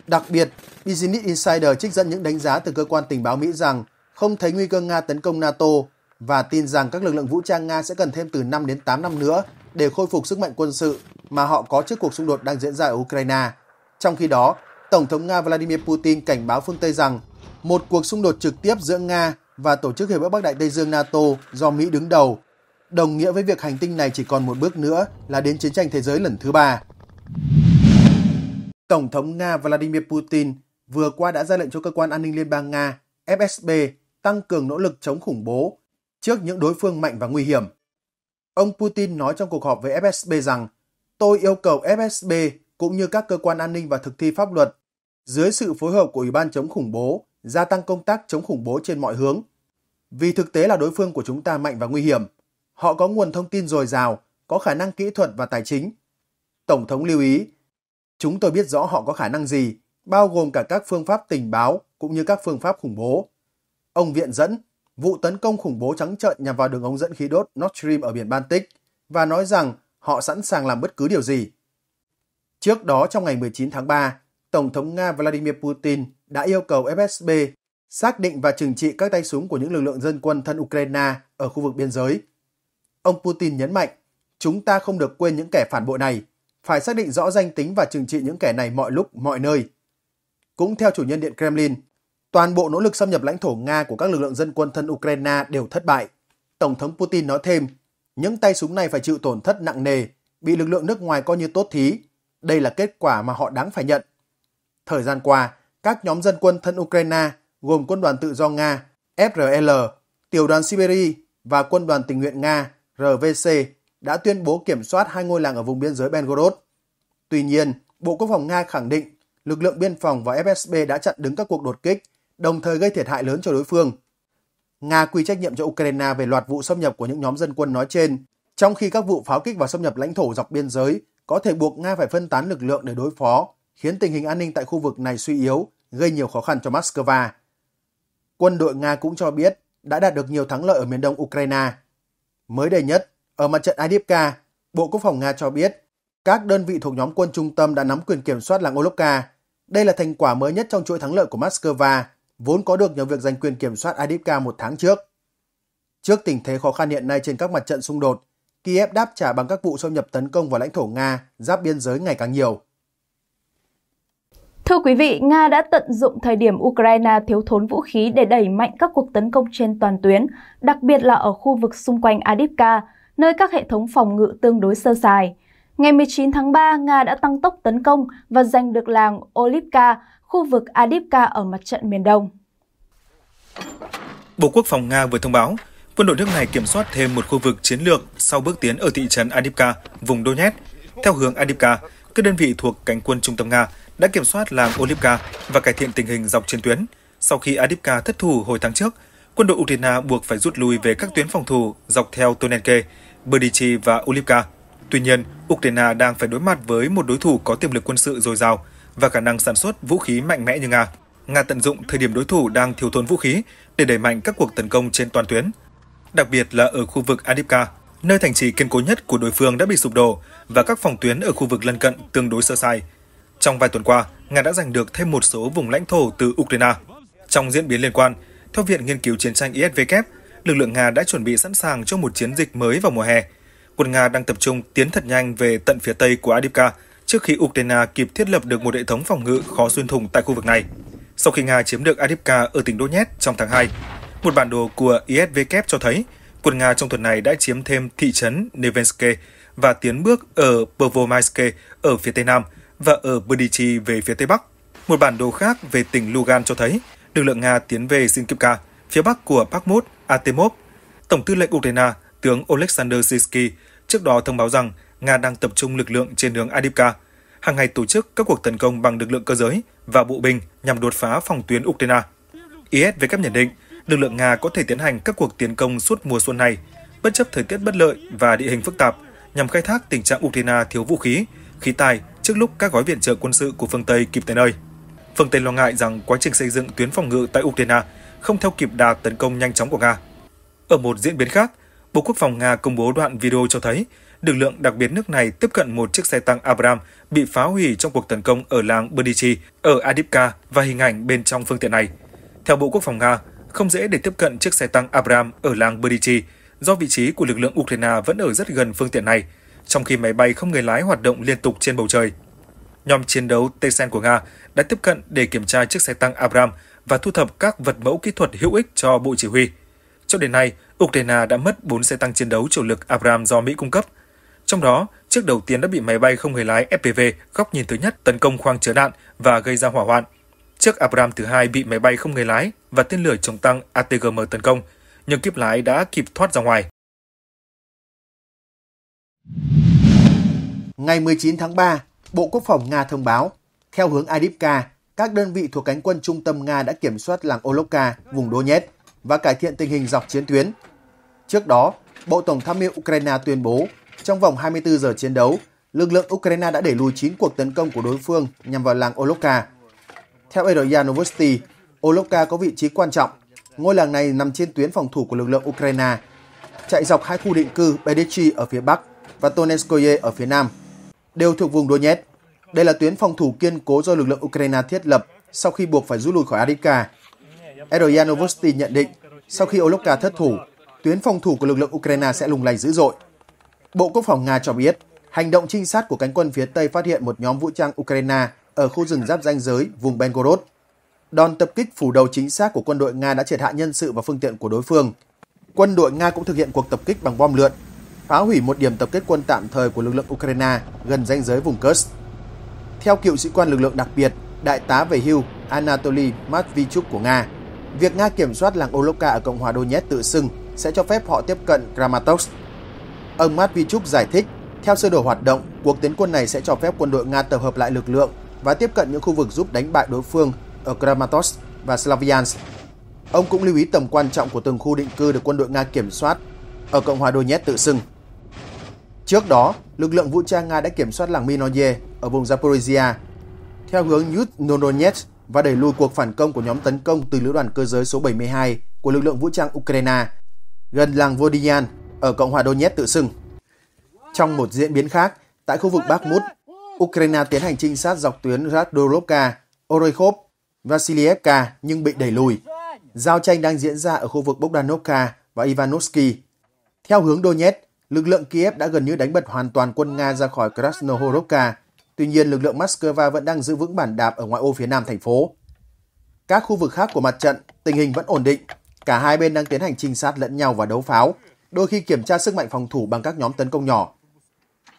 Đặc biệt, Business Insider trích dẫn những đánh giá từ cơ quan tình báo Mỹ rằng không thấy nguy cơ Nga tấn công NATO và tin rằng các lực lượng vũ trang Nga sẽ cần thêm từ 5 đến 8 năm nữa để khôi phục sức mạnh quân sự mà họ có trước cuộc xung đột đang diễn ra ở Ukraine. Trong khi đó, Tổng thống Nga Vladimir Putin cảnh báo phương Tây rằng một cuộc xung đột trực tiếp giữa Nga và Tổ chức Hiệp ước Bắc Đại Tây Dương NATO do Mỹ đứng đầu, đồng nghĩa với việc hành tinh này chỉ còn một bước nữa là đến chiến tranh thế giới lần thứ ba. Tổng thống Nga Vladimir Putin vừa qua đã ra lệnh cho cơ quan an ninh Liên bang Nga FSB tăng cường nỗ lực chống khủng bố trước những đối phương mạnh và nguy hiểm. Ông Putin nói trong cuộc họp với FSB rằng Tôi yêu cầu FSB cũng như các cơ quan an ninh và thực thi pháp luật dưới sự phối hợp của Ủy ban chống khủng bố gia tăng công tác chống khủng bố trên mọi hướng. Vì thực tế là đối phương của chúng ta mạnh và nguy hiểm. Họ có nguồn thông tin dồi dào, có khả năng kỹ thuật và tài chính. Tổng thống lưu ý Chúng tôi biết rõ họ có khả năng gì, bao gồm cả các phương pháp tình báo cũng như các phương pháp khủng bố. Ông viện dẫn, vụ tấn công khủng bố trắng trợn nhằm vào đường ống dẫn khí đốt Nord Stream ở biển Baltic và nói rằng họ sẵn sàng làm bất cứ điều gì. Trước đó trong ngày 19 tháng 3, Tổng thống Nga Vladimir Putin đã yêu cầu FSB xác định và trừng trị các tay súng của những lực lượng dân quân thân Ukraine ở khu vực biên giới. Ông Putin nhấn mạnh, chúng ta không được quên những kẻ phản bội này – phải xác định rõ danh tính và trừng trị những kẻ này mọi lúc, mọi nơi. Cũng theo chủ nhân Điện Kremlin, toàn bộ nỗ lực xâm nhập lãnh thổ Nga của các lực lượng dân quân thân Ukraine đều thất bại. Tổng thống Putin nói thêm, những tay súng này phải chịu tổn thất nặng nề, bị lực lượng nước ngoài coi như tốt thí. Đây là kết quả mà họ đáng phải nhận. Thời gian qua, các nhóm dân quân thân Ukraine gồm quân đoàn tự do Nga, FRL, tiểu đoàn Siberia và quân đoàn tình nguyện Nga, RVC đã tuyên bố kiểm soát hai ngôi làng ở vùng biên giới Belgorod. Tuy nhiên, Bộ Quốc phòng Nga khẳng định lực lượng biên phòng và FSB đã chặn đứng các cuộc đột kích, đồng thời gây thiệt hại lớn cho đối phương. Nga quy trách nhiệm cho Ukraine về loạt vụ xâm nhập của những nhóm dân quân nói trên, trong khi các vụ pháo kích và xâm nhập lãnh thổ dọc biên giới có thể buộc Nga phải phân tán lực lượng để đối phó, khiến tình hình an ninh tại khu vực này suy yếu, gây nhiều khó khăn cho Moscow. Quân đội Nga cũng cho biết đã đạt được nhiều thắng lợi ở miền đông Ukraine. Mới đây nhất, ở mặt trận Adipka, Bộ Quốc phòng Nga cho biết các đơn vị thuộc nhóm quân trung tâm đã nắm quyền kiểm soát làng Olovka. Đây là thành quả mới nhất trong chuỗi thắng lợi của Moscow, vốn có được nhờ việc giành quyền kiểm soát Adipka một tháng trước. Trước tình thế khó khăn hiện nay trên các mặt trận xung đột, Kiev đáp trả bằng các vụ xâm nhập tấn công vào lãnh thổ Nga, giáp biên giới ngày càng nhiều. Thưa quý vị, Nga đã tận dụng thời điểm Ukraine thiếu thốn vũ khí để đẩy mạnh các cuộc tấn công trên toàn tuyến, đặc biệt là ở khu vực xung quanh Adipka, nơi các hệ thống phòng ngự tương đối sơ sài. Ngày 19 tháng 3, Nga đã tăng tốc tấn công và giành được làng Olivka, khu vực Adipka ở mặt trận miền Đông. Bộ Quốc phòng Nga vừa thông báo, quân đội nước này kiểm soát thêm một khu vực chiến lược sau bước tiến ở thị trấn Adipka, vùng Donetsk. Theo hướng Adipka. các đơn vị thuộc cánh quân trung tâm Nga đã kiểm soát làng Olivka và cải thiện tình hình dọc chiến tuyến sau khi Adipka thất thủ hồi tháng trước quân đội Ukraine buộc phải rút lui về các tuyến phòng thủ dọc theo Tonenke, Berdichi và Ulivka. Tuy nhiên, Ukraine đang phải đối mặt với một đối thủ có tiềm lực quân sự dồi dào và khả năng sản xuất vũ khí mạnh mẽ như Nga. Nga tận dụng thời điểm đối thủ đang thiếu thốn vũ khí để đẩy mạnh các cuộc tấn công trên toàn tuyến, đặc biệt là ở khu vực Adipka, nơi thành trì kiên cố nhất của đối phương đã bị sụp đổ và các phòng tuyến ở khu vực lân cận tương đối sơ sài. Trong vài tuần qua, Nga đã giành được thêm một số vùng lãnh thổ từ Ukraine. Trong diễn biến liên quan, theo Viện Nghiên cứu Chiến tranh ISW, lực lượng Nga đã chuẩn bị sẵn sàng cho một chiến dịch mới vào mùa hè. Quân Nga đang tập trung tiến thật nhanh về tận phía tây của Adivka trước khi Ukraine kịp thiết lập được một hệ thống phòng ngự khó xuyên thủng tại khu vực này. Sau khi Nga chiếm được Adivka ở tỉnh Donetsk trong tháng 2, một bản đồ của ISW cho thấy quân Nga trong tuần này đã chiếm thêm thị trấn Nevenske và tiến bước ở Pervomaiske ở phía tây nam và ở Berdichi về phía tây bắc. Một bản đồ khác về tỉnh Lugan cho thấy lực lượng Nga tiến về Zinkyivka, phía bắc của Bakhmut, Artemov. Tổng tư lệnh Ukraine, tướng Oleksandr Sisky, trước đó thông báo rằng Nga đang tập trung lực lượng trên hướng Adivka, hàng ngày tổ chức các cuộc tấn công bằng lực lượng cơ giới và bộ binh nhằm đột phá phòng tuyến Ukraine. ISW nhận định, lực lượng Nga có thể tiến hành các cuộc tiến công suốt mùa xuân này, bất chấp thời tiết bất lợi và địa hình phức tạp, nhằm khai thác tình trạng Ukraine thiếu vũ khí, khí tài trước lúc các gói viện trợ quân sự của phương Tây kịp tới nơi phương Tây lo ngại rằng quá trình xây dựng tuyến phòng ngự tại Ukraine không theo kịp đà tấn công nhanh chóng của Nga. Ở một diễn biến khác, Bộ Quốc phòng Nga công bố đoạn video cho thấy lực lượng đặc biệt nước này tiếp cận một chiếc xe tăng Abram bị phá hủy trong cuộc tấn công ở làng Berdichi ở Adipka và hình ảnh bên trong phương tiện này. Theo Bộ Quốc phòng Nga, không dễ để tiếp cận chiếc xe tăng Abram ở làng Berdichi do vị trí của lực lượng Ukraine vẫn ở rất gần phương tiện này, trong khi máy bay không người lái hoạt động liên tục trên bầu trời nhóm chiến đấu T-Sen của Nga đã tiếp cận để kiểm tra chiếc xe tăng Abram và thu thập các vật mẫu kỹ thuật hữu ích cho Bộ Chỉ huy. Cho đến nay, Ukraine đã mất 4 xe tăng chiến đấu chủ lực Abram do Mỹ cung cấp. Trong đó, chiếc đầu tiên đã bị máy bay không người lái FPV góc nhìn thứ nhất tấn công khoang chứa đạn và gây ra hỏa hoạn. Chiếc Abram thứ hai bị máy bay không người lái và tên lửa chống tăng ATGM tấn công, nhưng kiếp lái đã kịp thoát ra ngoài. Ngày 19 tháng 3, Bộ Quốc phòng Nga thông báo, theo hướng Adipka, các đơn vị thuộc cánh quân trung tâm Nga đã kiểm soát làng Olovka, vùng Donetsk và cải thiện tình hình dọc chiến tuyến. Trước đó, Bộ Tổng tham mưu Ukraine tuyên bố, trong vòng 24 giờ chiến đấu, lực lượng Ukraine đã đẩy lùi 9 cuộc tấn công của đối phương nhằm vào làng Olovka. Theo Eroya Novosti, Olovka có vị trí quan trọng. Ngôi làng này nằm trên tuyến phòng thủ của lực lượng Ukraine, chạy dọc hai khu định cư Bedichi ở phía bắc và Toneskoye ở phía nam đều thuộc vùng Donetsk. Đây là tuyến phòng thủ kiên cố do lực lượng Ukraine thiết lập sau khi buộc phải rút lui khỏi Adivka. Erdogan nhận định, sau khi Olovka thất thủ, tuyến phòng thủ của lực lượng Ukraine sẽ lùng lầy dữ dội. Bộ Quốc phòng Nga cho biết, hành động trinh sát của cánh quân phía Tây phát hiện một nhóm vũ trang Ukraine ở khu rừng giáp danh giới vùng Belgorod. Đòn tập kích phủ đầu chính xác của quân đội Nga đã triệt hạ nhân sự và phương tiện của đối phương. Quân đội Nga cũng thực hiện cuộc tập kích bằng bom lượn phá hủy một điểm tập kết quân tạm thời của lực lượng Ukraine gần ranh giới vùng Kursk. Theo cựu sĩ quan lực lượng đặc biệt, đại tá về hưu Anatoly Matvichuk của Nga, việc Nga kiểm soát làng Olovka ở Cộng hòa Donetsk tự xưng sẽ cho phép họ tiếp cận Kramatorsk. Ông Matvichuk giải thích, theo sơ đồ hoạt động, cuộc tiến quân này sẽ cho phép quân đội Nga tập hợp lại lực lượng và tiếp cận những khu vực giúp đánh bại đối phương ở Kramatorsk và Slavyansk. Ông cũng lưu ý tầm quan trọng của từng khu định cư được quân đội Nga kiểm soát ở Cộng hòa Donetsk tự xưng. Trước đó, lực lượng vũ trang Nga đã kiểm soát làng Minoye ở vùng Zaporizhia theo hướng Yudnoronetsk và đẩy lùi cuộc phản công của nhóm tấn công từ lữ đoàn cơ giới số 72 của lực lượng vũ trang Ukraine gần làng Vodian ở Cộng hòa Donetsk tự xưng. Trong một diễn biến khác, tại khu vực Bakhmut, Ukraine tiến hành trinh sát dọc tuyến Radorovka, Orekhov, Vasilievka nhưng bị đẩy lùi. Giao tranh đang diễn ra ở khu vực Bogdanovka và Ivanovsky. Theo hướng Donetsk, Lực lượng Kiev đã gần như đánh bật hoàn toàn quân Nga ra khỏi Krasnohorovka. Tuy nhiên, lực lượng Moscow vẫn đang giữ vững bản đạp ở ngoại ô phía nam thành phố. Các khu vực khác của mặt trận, tình hình vẫn ổn định. Cả hai bên đang tiến hành trinh sát lẫn nhau và đấu pháo, đôi khi kiểm tra sức mạnh phòng thủ bằng các nhóm tấn công nhỏ.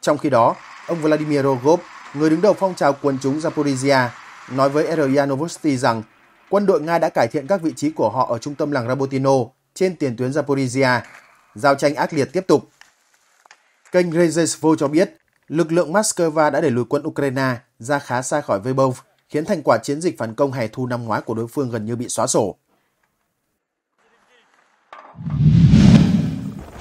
Trong khi đó, ông Vladimir Rogov, người đứng đầu phong trào quần chúng Zaporizhia, nói với RIA Novosti rằng quân đội Nga đã cải thiện các vị trí của họ ở trung tâm làng Rabotino trên tiền tuyến Zaporizhia. Giao tranh ác liệt tiếp tục Kênh Rezesvo cho biết, lực lượng Moscow đã đẩy lùi quân Ukraine ra khá xa khỏi Vebov, khiến thành quả chiến dịch phản công hè thu năm ngoái của đối phương gần như bị xóa sổ.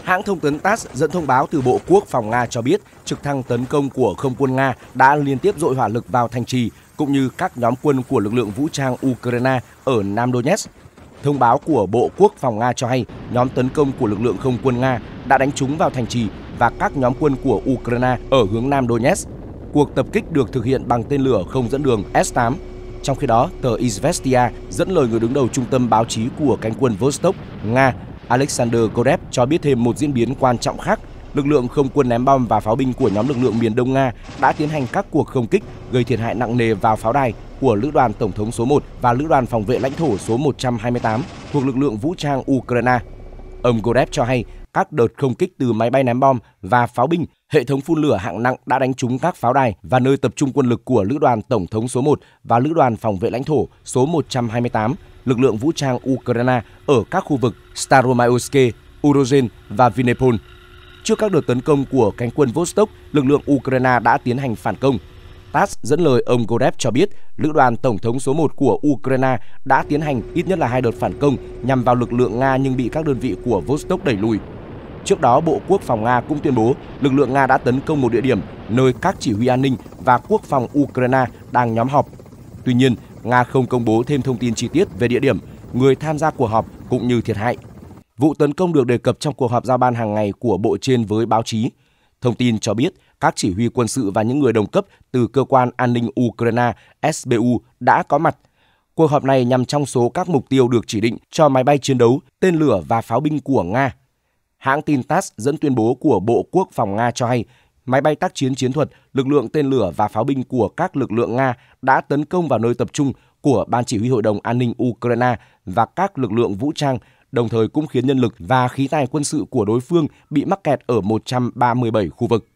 Hãng thông tấn TASS dẫn thông báo từ Bộ Quốc phòng Nga cho biết trực thăng tấn công của không quân Nga đã liên tiếp dội hỏa lực vào thành trì cũng như các nhóm quân của lực lượng vũ trang Ukraine ở Nam Donetsk. Thông báo của Bộ Quốc phòng Nga cho hay nhóm tấn công của lực lượng không quân Nga đã đánh trúng vào thành trì và các nhóm quân của Ukraine ở hướng nam Donetsk. Cuộc tập kích được thực hiện bằng tên lửa không dẫn đường S-8. Trong khi đó, tờ Izvestia dẫn lời người đứng đầu trung tâm báo chí của cánh quân Vostok, Nga, Alexander Korev cho biết thêm một diễn biến quan trọng khác lực lượng không quân ném bom và pháo binh của nhóm lực lượng miền Đông Nga đã tiến hành các cuộc không kích gây thiệt hại nặng nề vào pháo đài của lữ đoàn tổng thống số 1 và lữ đoàn phòng vệ lãnh thổ số 128 thuộc lực lượng vũ trang Ukraine. Ông Gorev cho hay các đợt không kích từ máy bay ném bom và pháo binh, hệ thống phun lửa hạng nặng đã đánh trúng các pháo đài và nơi tập trung quân lực của Lữ đoàn Tổng thống số 1 và Lữ đoàn Phòng vệ lãnh thổ số 128, lực lượng vũ trang Ukraine ở các khu vực Staromayoske, Urozhen và Vinepol. Trước các đợt tấn công của cánh quân Vostok, lực lượng Ukraine đã tiến hành phản công. TASS dẫn lời ông Gorev cho biết, lữ đoàn tổng thống số 1 của Ukraine đã tiến hành ít nhất là hai đợt phản công nhằm vào lực lượng Nga nhưng bị các đơn vị của Vostok đẩy lùi. Trước đó, Bộ Quốc phòng Nga cũng tuyên bố lực lượng Nga đã tấn công một địa điểm nơi các chỉ huy an ninh và quốc phòng Ukraine đang nhóm họp. Tuy nhiên, Nga không công bố thêm thông tin chi tiết về địa điểm, người tham gia cuộc họp cũng như thiệt hại. Vụ tấn công được đề cập trong cuộc họp giao ban hàng ngày của Bộ trên với báo chí. Thông tin cho biết các chỉ huy quân sự và những người đồng cấp từ cơ quan an ninh Ukraine SBU đã có mặt. Cuộc họp này nhằm trong số các mục tiêu được chỉ định cho máy bay chiến đấu, tên lửa và pháo binh của Nga Hãng tin TASS dẫn tuyên bố của Bộ Quốc phòng Nga cho hay máy bay tác chiến chiến thuật, lực lượng tên lửa và pháo binh của các lực lượng Nga đã tấn công vào nơi tập trung của Ban Chỉ huy Hội đồng An ninh Ukraine và các lực lượng vũ trang, đồng thời cũng khiến nhân lực và khí tài quân sự của đối phương bị mắc kẹt ở 137 khu vực.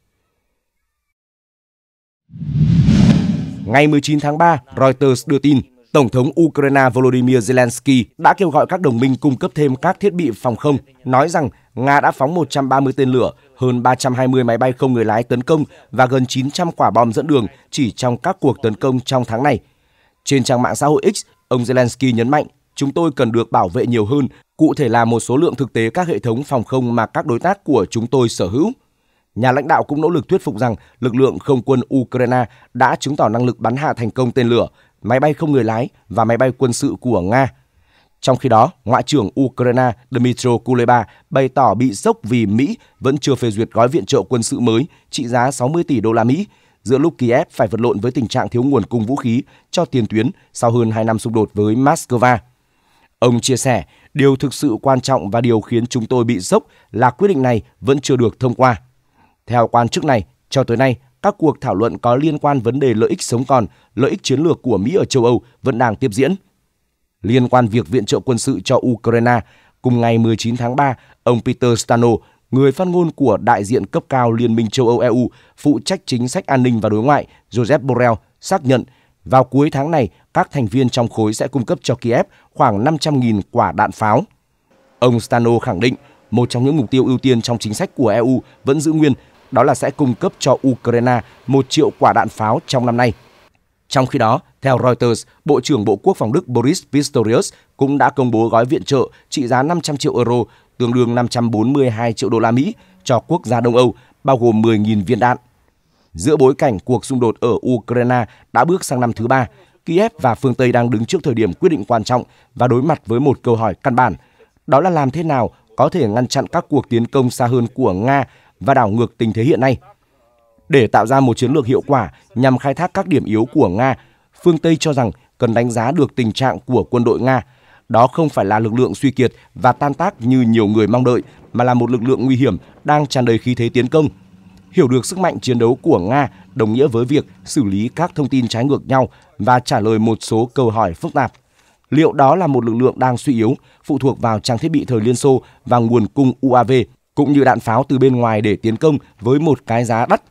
Ngày 19 tháng 3, Reuters đưa tin Tổng thống Ukraine Volodymyr Zelensky đã kêu gọi các đồng minh cung cấp thêm các thiết bị phòng không, nói rằng Nga đã phóng 130 tên lửa, hơn 320 máy bay không người lái tấn công và gần 900 quả bom dẫn đường chỉ trong các cuộc tấn công trong tháng này. Trên trang mạng xã hội X, ông Zelensky nhấn mạnh, chúng tôi cần được bảo vệ nhiều hơn, cụ thể là một số lượng thực tế các hệ thống phòng không mà các đối tác của chúng tôi sở hữu. Nhà lãnh đạo cũng nỗ lực thuyết phục rằng lực lượng không quân Ukraine đã chứng tỏ năng lực bắn hạ thành công tên lửa, máy bay không người lái và máy bay quân sự của Nga trong khi đó, Ngoại trưởng Ukraine Dmytro Kuleba bày tỏ bị sốc vì Mỹ vẫn chưa phê duyệt gói viện trợ quân sự mới trị giá 60 tỷ đô la Mỹ, giữa lúc Kiev phải vật lộn với tình trạng thiếu nguồn cung vũ khí cho tiền tuyến sau hơn 2 năm xung đột với Moscow. Ông chia sẻ, điều thực sự quan trọng và điều khiến chúng tôi bị sốc là quyết định này vẫn chưa được thông qua. Theo quan chức này, cho tới nay, các cuộc thảo luận có liên quan vấn đề lợi ích sống còn, lợi ích chiến lược của Mỹ ở châu Âu vẫn đang tiếp diễn – liên quan việc viện trợ quân sự cho Ukraine. Cùng ngày 19 tháng 3, ông Peter Stano, người phát ngôn của đại diện cấp cao Liên minh châu Âu EU phụ trách chính sách an ninh và đối ngoại Joseph Borrell xác nhận vào cuối tháng này các thành viên trong khối sẽ cung cấp cho Kiev khoảng 500.000 quả đạn pháo. Ông Stano khẳng định một trong những mục tiêu ưu tiên trong chính sách của EU vẫn giữ nguyên, đó là sẽ cung cấp cho Ukraine một triệu quả đạn pháo trong năm nay. Trong khi đó, theo Reuters, Bộ trưởng Bộ Quốc phòng Đức Boris Pistorius cũng đã công bố gói viện trợ trị giá 500 triệu euro, tương đương 542 triệu đô la Mỹ cho quốc gia Đông Âu, bao gồm 10.000 viên đạn. Giữa bối cảnh cuộc xung đột ở Ukraine đã bước sang năm thứ ba, Kiev và phương Tây đang đứng trước thời điểm quyết định quan trọng và đối mặt với một câu hỏi căn bản. Đó là làm thế nào có thể ngăn chặn các cuộc tiến công xa hơn của Nga và đảo ngược tình thế hiện nay. Để tạo ra một chiến lược hiệu quả nhằm khai thác các điểm yếu của Nga, phương Tây cho rằng cần đánh giá được tình trạng của quân đội Nga. Đó không phải là lực lượng suy kiệt và tan tác như nhiều người mong đợi, mà là một lực lượng nguy hiểm đang tràn đầy khí thế tiến công. Hiểu được sức mạnh chiến đấu của Nga đồng nghĩa với việc xử lý các thông tin trái ngược nhau và trả lời một số câu hỏi phức tạp. Liệu đó là một lực lượng đang suy yếu, phụ thuộc vào trang thiết bị thời Liên Xô và nguồn cung UAV cũng như đạn pháo từ bên ngoài để tiến công với một cái giá đắt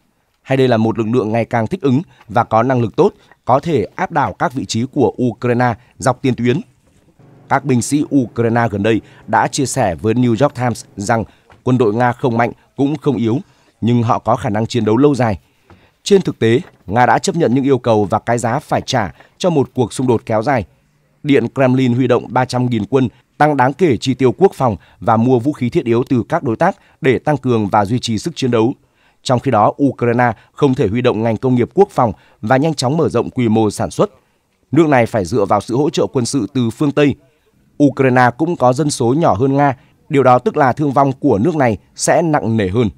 hay đây là một lực lượng ngày càng thích ứng và có năng lực tốt, có thể áp đảo các vị trí của Ukraine dọc tiền tuyến. Các binh sĩ Ukraine gần đây đã chia sẻ với New York Times rằng quân đội Nga không mạnh cũng không yếu, nhưng họ có khả năng chiến đấu lâu dài. Trên thực tế, Nga đã chấp nhận những yêu cầu và cái giá phải trả cho một cuộc xung đột kéo dài. Điện Kremlin huy động 300.000 quân, tăng đáng kể chi tiêu quốc phòng và mua vũ khí thiết yếu từ các đối tác để tăng cường và duy trì sức chiến đấu trong khi đó, Ukraine không thể huy động ngành công nghiệp quốc phòng và nhanh chóng mở rộng quy mô sản xuất. Nước này phải dựa vào sự hỗ trợ quân sự từ phương Tây. Ukraine cũng có dân số nhỏ hơn Nga, điều đó tức là thương vong của nước này sẽ nặng nề hơn.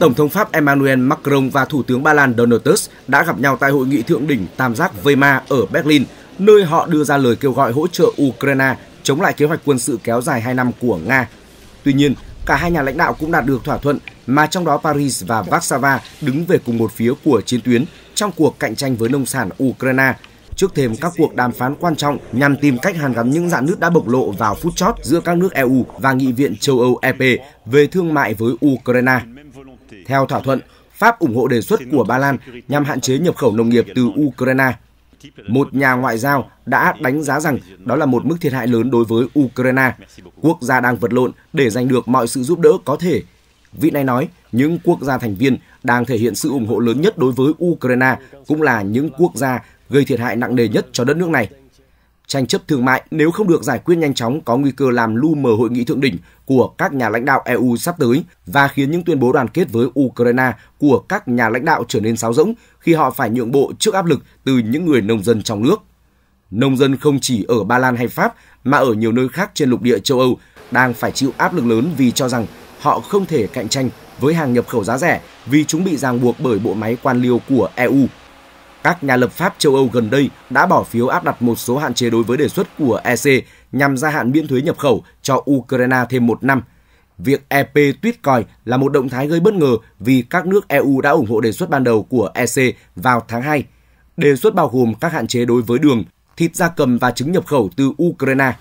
Tổng thống Pháp Emmanuel Macron và Thủ tướng Ba Lan Donald Tusk đã gặp nhau tại hội nghị thượng đỉnh tam giác Weimar ở Berlin, nơi họ đưa ra lời kêu gọi hỗ trợ Ukraine chống lại kế hoạch quân sự kéo dài 2 năm của Nga. Tuy nhiên, cả hai nhà lãnh đạo cũng đạt được thỏa thuận mà trong đó Paris và Warsaw đứng về cùng một phía của chiến tuyến trong cuộc cạnh tranh với nông sản Ukraine trước thêm các cuộc đàm phán quan trọng nhằm tìm cách hàn gắn những dạn nứt đã bộc lộ vào phút chót giữa các nước EU và Nghị viện châu Âu EP về thương mại với Ukraine. Theo thỏa thuận, Pháp ủng hộ đề xuất của Ba Lan nhằm hạn chế nhập khẩu nông nghiệp từ Ukraine một nhà ngoại giao đã đánh giá rằng đó là một mức thiệt hại lớn đối với Ukraine. Quốc gia đang vật lộn để giành được mọi sự giúp đỡ có thể. Vị này nói, những quốc gia thành viên đang thể hiện sự ủng hộ lớn nhất đối với Ukraine cũng là những quốc gia gây thiệt hại nặng nề nhất cho đất nước này. Tranh chấp thương mại nếu không được giải quyết nhanh chóng có nguy cơ làm lu mờ hội nghị thượng đỉnh của các nhà lãnh đạo EU sắp tới và khiến những tuyên bố đoàn kết với Ukraine của các nhà lãnh đạo trở nên sáo rỗng khi họ phải nhượng bộ trước áp lực từ những người nông dân trong nước. Nông dân không chỉ ở Ba Lan hay Pháp mà ở nhiều nơi khác trên lục địa châu Âu đang phải chịu áp lực lớn vì cho rằng họ không thể cạnh tranh với hàng nhập khẩu giá rẻ vì chúng bị ràng buộc bởi bộ máy quan liêu của EU. Các nhà lập pháp châu Âu gần đây đã bỏ phiếu áp đặt một số hạn chế đối với đề xuất của EC nhằm gia hạn miễn thuế nhập khẩu cho Ukraine thêm một năm – việc EP tuyết còi là một động thái gây bất ngờ vì các nước EU đã ủng hộ đề xuất ban đầu của EC vào tháng 2. Đề xuất bao gồm các hạn chế đối với đường, thịt gia cầm và trứng nhập khẩu từ Ukraine.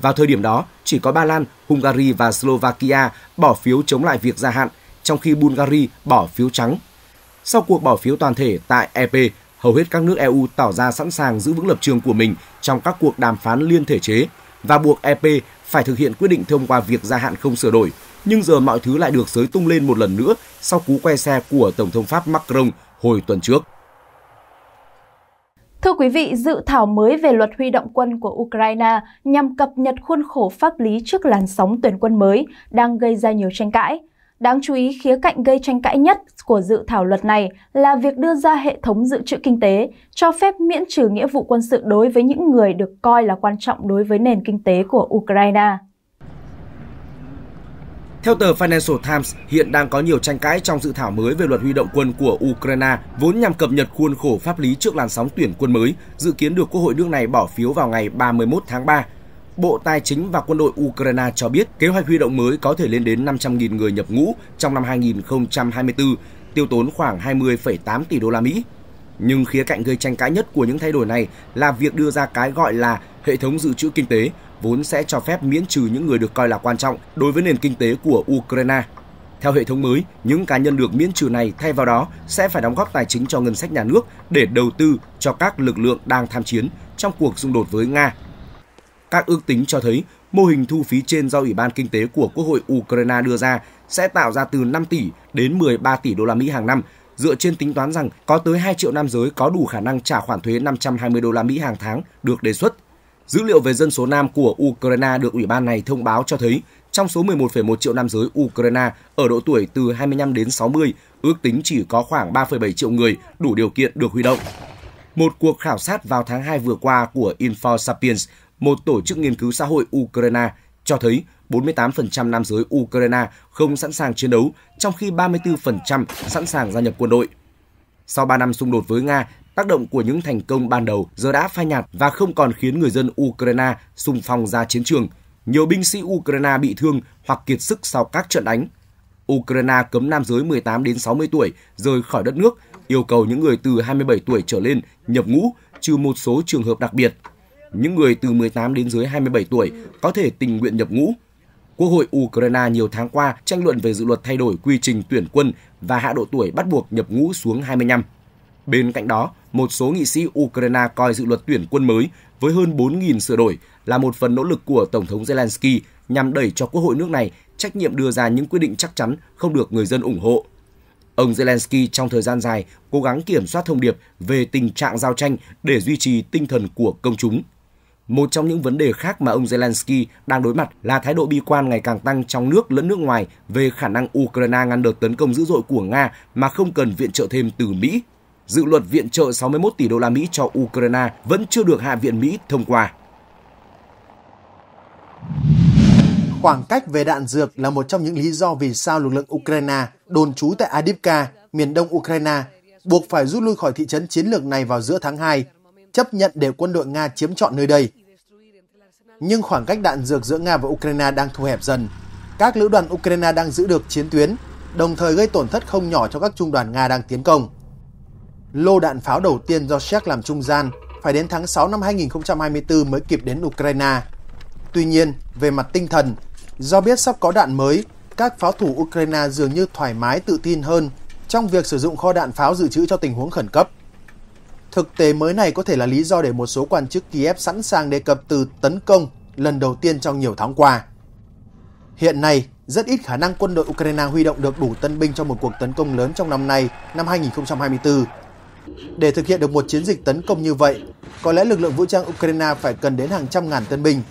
Vào thời điểm đó, chỉ có Ba Lan, Hungary và Slovakia bỏ phiếu chống lại việc gia hạn, trong khi Bulgaria bỏ phiếu trắng. Sau cuộc bỏ phiếu toàn thể tại EP, hầu hết các nước EU tỏ ra sẵn sàng giữ vững lập trường của mình trong các cuộc đàm phán liên thể chế và buộc EP phải thực hiện quyết định thông qua việc gia hạn không sửa đổi, nhưng giờ mọi thứ lại được sới tung lên một lần nữa sau cú quay xe của Tổng thống Pháp Macron hồi tuần trước. Thưa quý vị, dự thảo mới về luật huy động quân của Ukraine nhằm cập nhật khuôn khổ pháp lý trước làn sóng tuyển quân mới đang gây ra nhiều tranh cãi. Đáng chú ý, khía cạnh gây tranh cãi nhất của dự thảo luật này là việc đưa ra hệ thống dự trữ kinh tế, cho phép miễn trừ nghĩa vụ quân sự đối với những người được coi là quan trọng đối với nền kinh tế của Ukraine. Theo tờ Financial Times, hiện đang có nhiều tranh cãi trong dự thảo mới về luật huy động quân của Ukraine, vốn nhằm cập nhật khuôn khổ pháp lý trước làn sóng tuyển quân mới, dự kiến được Quốc hội nước này bỏ phiếu vào ngày 31 tháng 3 Bộ Tài chính và quân đội Ukraine cho biết kế hoạch huy động mới có thể lên đến 500.000 người nhập ngũ trong năm 2024, tiêu tốn khoảng 20,8 tỷ đô la Mỹ. Nhưng khía cạnh gây tranh cãi nhất của những thay đổi này là việc đưa ra cái gọi là hệ thống dự trữ kinh tế vốn sẽ cho phép miễn trừ những người được coi là quan trọng đối với nền kinh tế của Ukraine. Theo hệ thống mới, những cá nhân được miễn trừ này thay vào đó sẽ phải đóng góp tài chính cho ngân sách nhà nước để đầu tư cho các lực lượng đang tham chiến trong cuộc xung đột với Nga các ước tính cho thấy mô hình thu phí trên do Ủy ban Kinh tế của Quốc hội Ukraine đưa ra sẽ tạo ra từ 5 tỷ đến 13 tỷ đô la Mỹ hàng năm, dựa trên tính toán rằng có tới 2 triệu nam giới có đủ khả năng trả khoản thuế 520 đô la Mỹ hàng tháng được đề xuất. Dữ liệu về dân số nam của Ukraine được ủy ban này thông báo cho thấy trong số 11,1 triệu nam giới Ukraine ở độ tuổi từ 25 đến 60, ước tính chỉ có khoảng 3,7 triệu người đủ điều kiện được huy động. Một cuộc khảo sát vào tháng 2 vừa qua của Info một tổ chức nghiên cứu xã hội Ukraine cho thấy 48% nam giới Ukraine không sẵn sàng chiến đấu, trong khi 34% sẵn sàng gia nhập quân đội. Sau 3 năm xung đột với Nga, tác động của những thành công ban đầu giờ đã phai nhạt và không còn khiến người dân Ukraine xung phong ra chiến trường. Nhiều binh sĩ Ukraine bị thương hoặc kiệt sức sau các trận đánh. Ukraine cấm nam giới 18 đến 60 tuổi rời khỏi đất nước, yêu cầu những người từ 27 tuổi trở lên nhập ngũ, trừ một số trường hợp đặc biệt. Những người từ 18 đến dưới 27 tuổi có thể tình nguyện nhập ngũ. Quốc hội Ukraine nhiều tháng qua tranh luận về dự luật thay đổi quy trình tuyển quân và hạ độ tuổi bắt buộc nhập ngũ xuống 25. Bên cạnh đó, một số nghị sĩ Ukraine coi dự luật tuyển quân mới với hơn 4.000 sửa đổi là một phần nỗ lực của Tổng thống Zelensky nhằm đẩy cho quốc hội nước này trách nhiệm đưa ra những quyết định chắc chắn không được người dân ủng hộ. Ông Zelensky trong thời gian dài cố gắng kiểm soát thông điệp về tình trạng giao tranh để duy trì tinh thần của công chúng. Một trong những vấn đề khác mà ông Zelensky đang đối mặt là thái độ bi quan ngày càng tăng trong nước lẫn nước ngoài về khả năng Ukraine ngăn đợt tấn công dữ dội của Nga mà không cần viện trợ thêm từ Mỹ. Dự luật viện trợ 61 tỷ đô la Mỹ cho Ukraine vẫn chưa được Hạ viện Mỹ thông qua. Khoảng cách về đạn dược là một trong những lý do vì sao lực lượng Ukraine đồn trú tại Adivka, miền đông Ukraine, buộc phải rút lui khỏi thị trấn chiến lược này vào giữa tháng 2, chấp nhận để quân đội Nga chiếm trọn nơi đây nhưng khoảng cách đạn dược giữa Nga và Ukraine đang thu hẹp dần. Các lữ đoàn Ukraine đang giữ được chiến tuyến, đồng thời gây tổn thất không nhỏ cho các trung đoàn Nga đang tiến công. Lô đạn pháo đầu tiên do Czech làm trung gian phải đến tháng 6 năm 2024 mới kịp đến Ukraine. Tuy nhiên, về mặt tinh thần, do biết sắp có đạn mới, các pháo thủ Ukraine dường như thoải mái tự tin hơn trong việc sử dụng kho đạn pháo dự trữ cho tình huống khẩn cấp. Thực tế mới này có thể là lý do để một số quan chức Kiev sẵn sàng đề cập từ tấn công lần đầu tiên trong nhiều tháng qua. Hiện nay, rất ít khả năng quân đội Ukraine huy động được đủ tân binh cho một cuộc tấn công lớn trong năm nay, năm 2024. Để thực hiện được một chiến dịch tấn công như vậy, có lẽ lực lượng vũ trang Ukraine phải cần đến hàng trăm ngàn tân binh.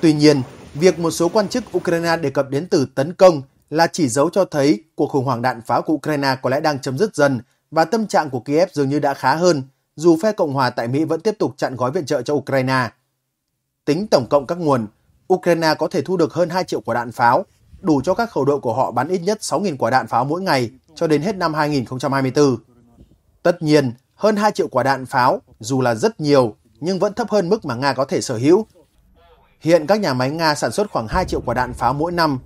Tuy nhiên, việc một số quan chức Ukraine đề cập đến từ tấn công là chỉ dấu cho thấy cuộc khủng hoảng đạn pháo của Ukraine có lẽ đang chấm dứt dần và tâm trạng của Kiev dường như đã khá hơn dù phe Cộng hòa tại Mỹ vẫn tiếp tục chặn gói viện trợ cho Ukraine. Tính tổng cộng các nguồn, Ukraine có thể thu được hơn 2 triệu quả đạn pháo, đủ cho các khẩu đội của họ bắn ít nhất 6.000 quả đạn pháo mỗi ngày cho đến hết năm 2024. Tất nhiên, hơn 2 triệu quả đạn pháo, dù là rất nhiều, nhưng vẫn thấp hơn mức mà Nga có thể sở hữu. Hiện các nhà máy Nga sản xuất khoảng 2 triệu quả đạn pháo mỗi năm.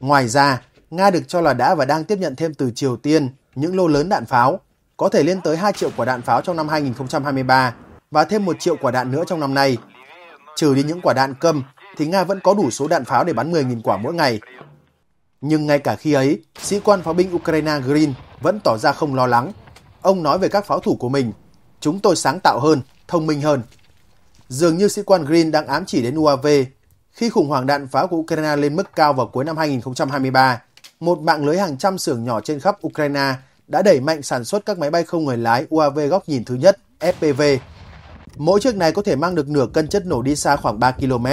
Ngoài ra, Nga được cho là đã và đang tiếp nhận thêm từ Triều Tiên những lô lớn đạn pháo có thể lên tới 2 triệu quả đạn pháo trong năm 2023 và thêm 1 triệu quả đạn nữa trong năm nay. Trừ đi những quả đạn câm thì Nga vẫn có đủ số đạn pháo để bắn 10.000 quả mỗi ngày. Nhưng ngay cả khi ấy, sĩ quan pháo binh Ukraine Green vẫn tỏ ra không lo lắng. Ông nói về các pháo thủ của mình, chúng tôi sáng tạo hơn, thông minh hơn. Dường như sĩ quan Green đang ám chỉ đến UAV. Khi khủng hoảng đạn pháo của Ukraine lên mức cao vào cuối năm 2023, một mạng lưới hàng trăm xưởng nhỏ trên khắp Ukraine đã đẩy mạnh sản xuất các máy bay không người lái UAV góc nhìn thứ nhất FPV. Mỗi chiếc này có thể mang được nửa cân chất nổ đi xa khoảng 3 km.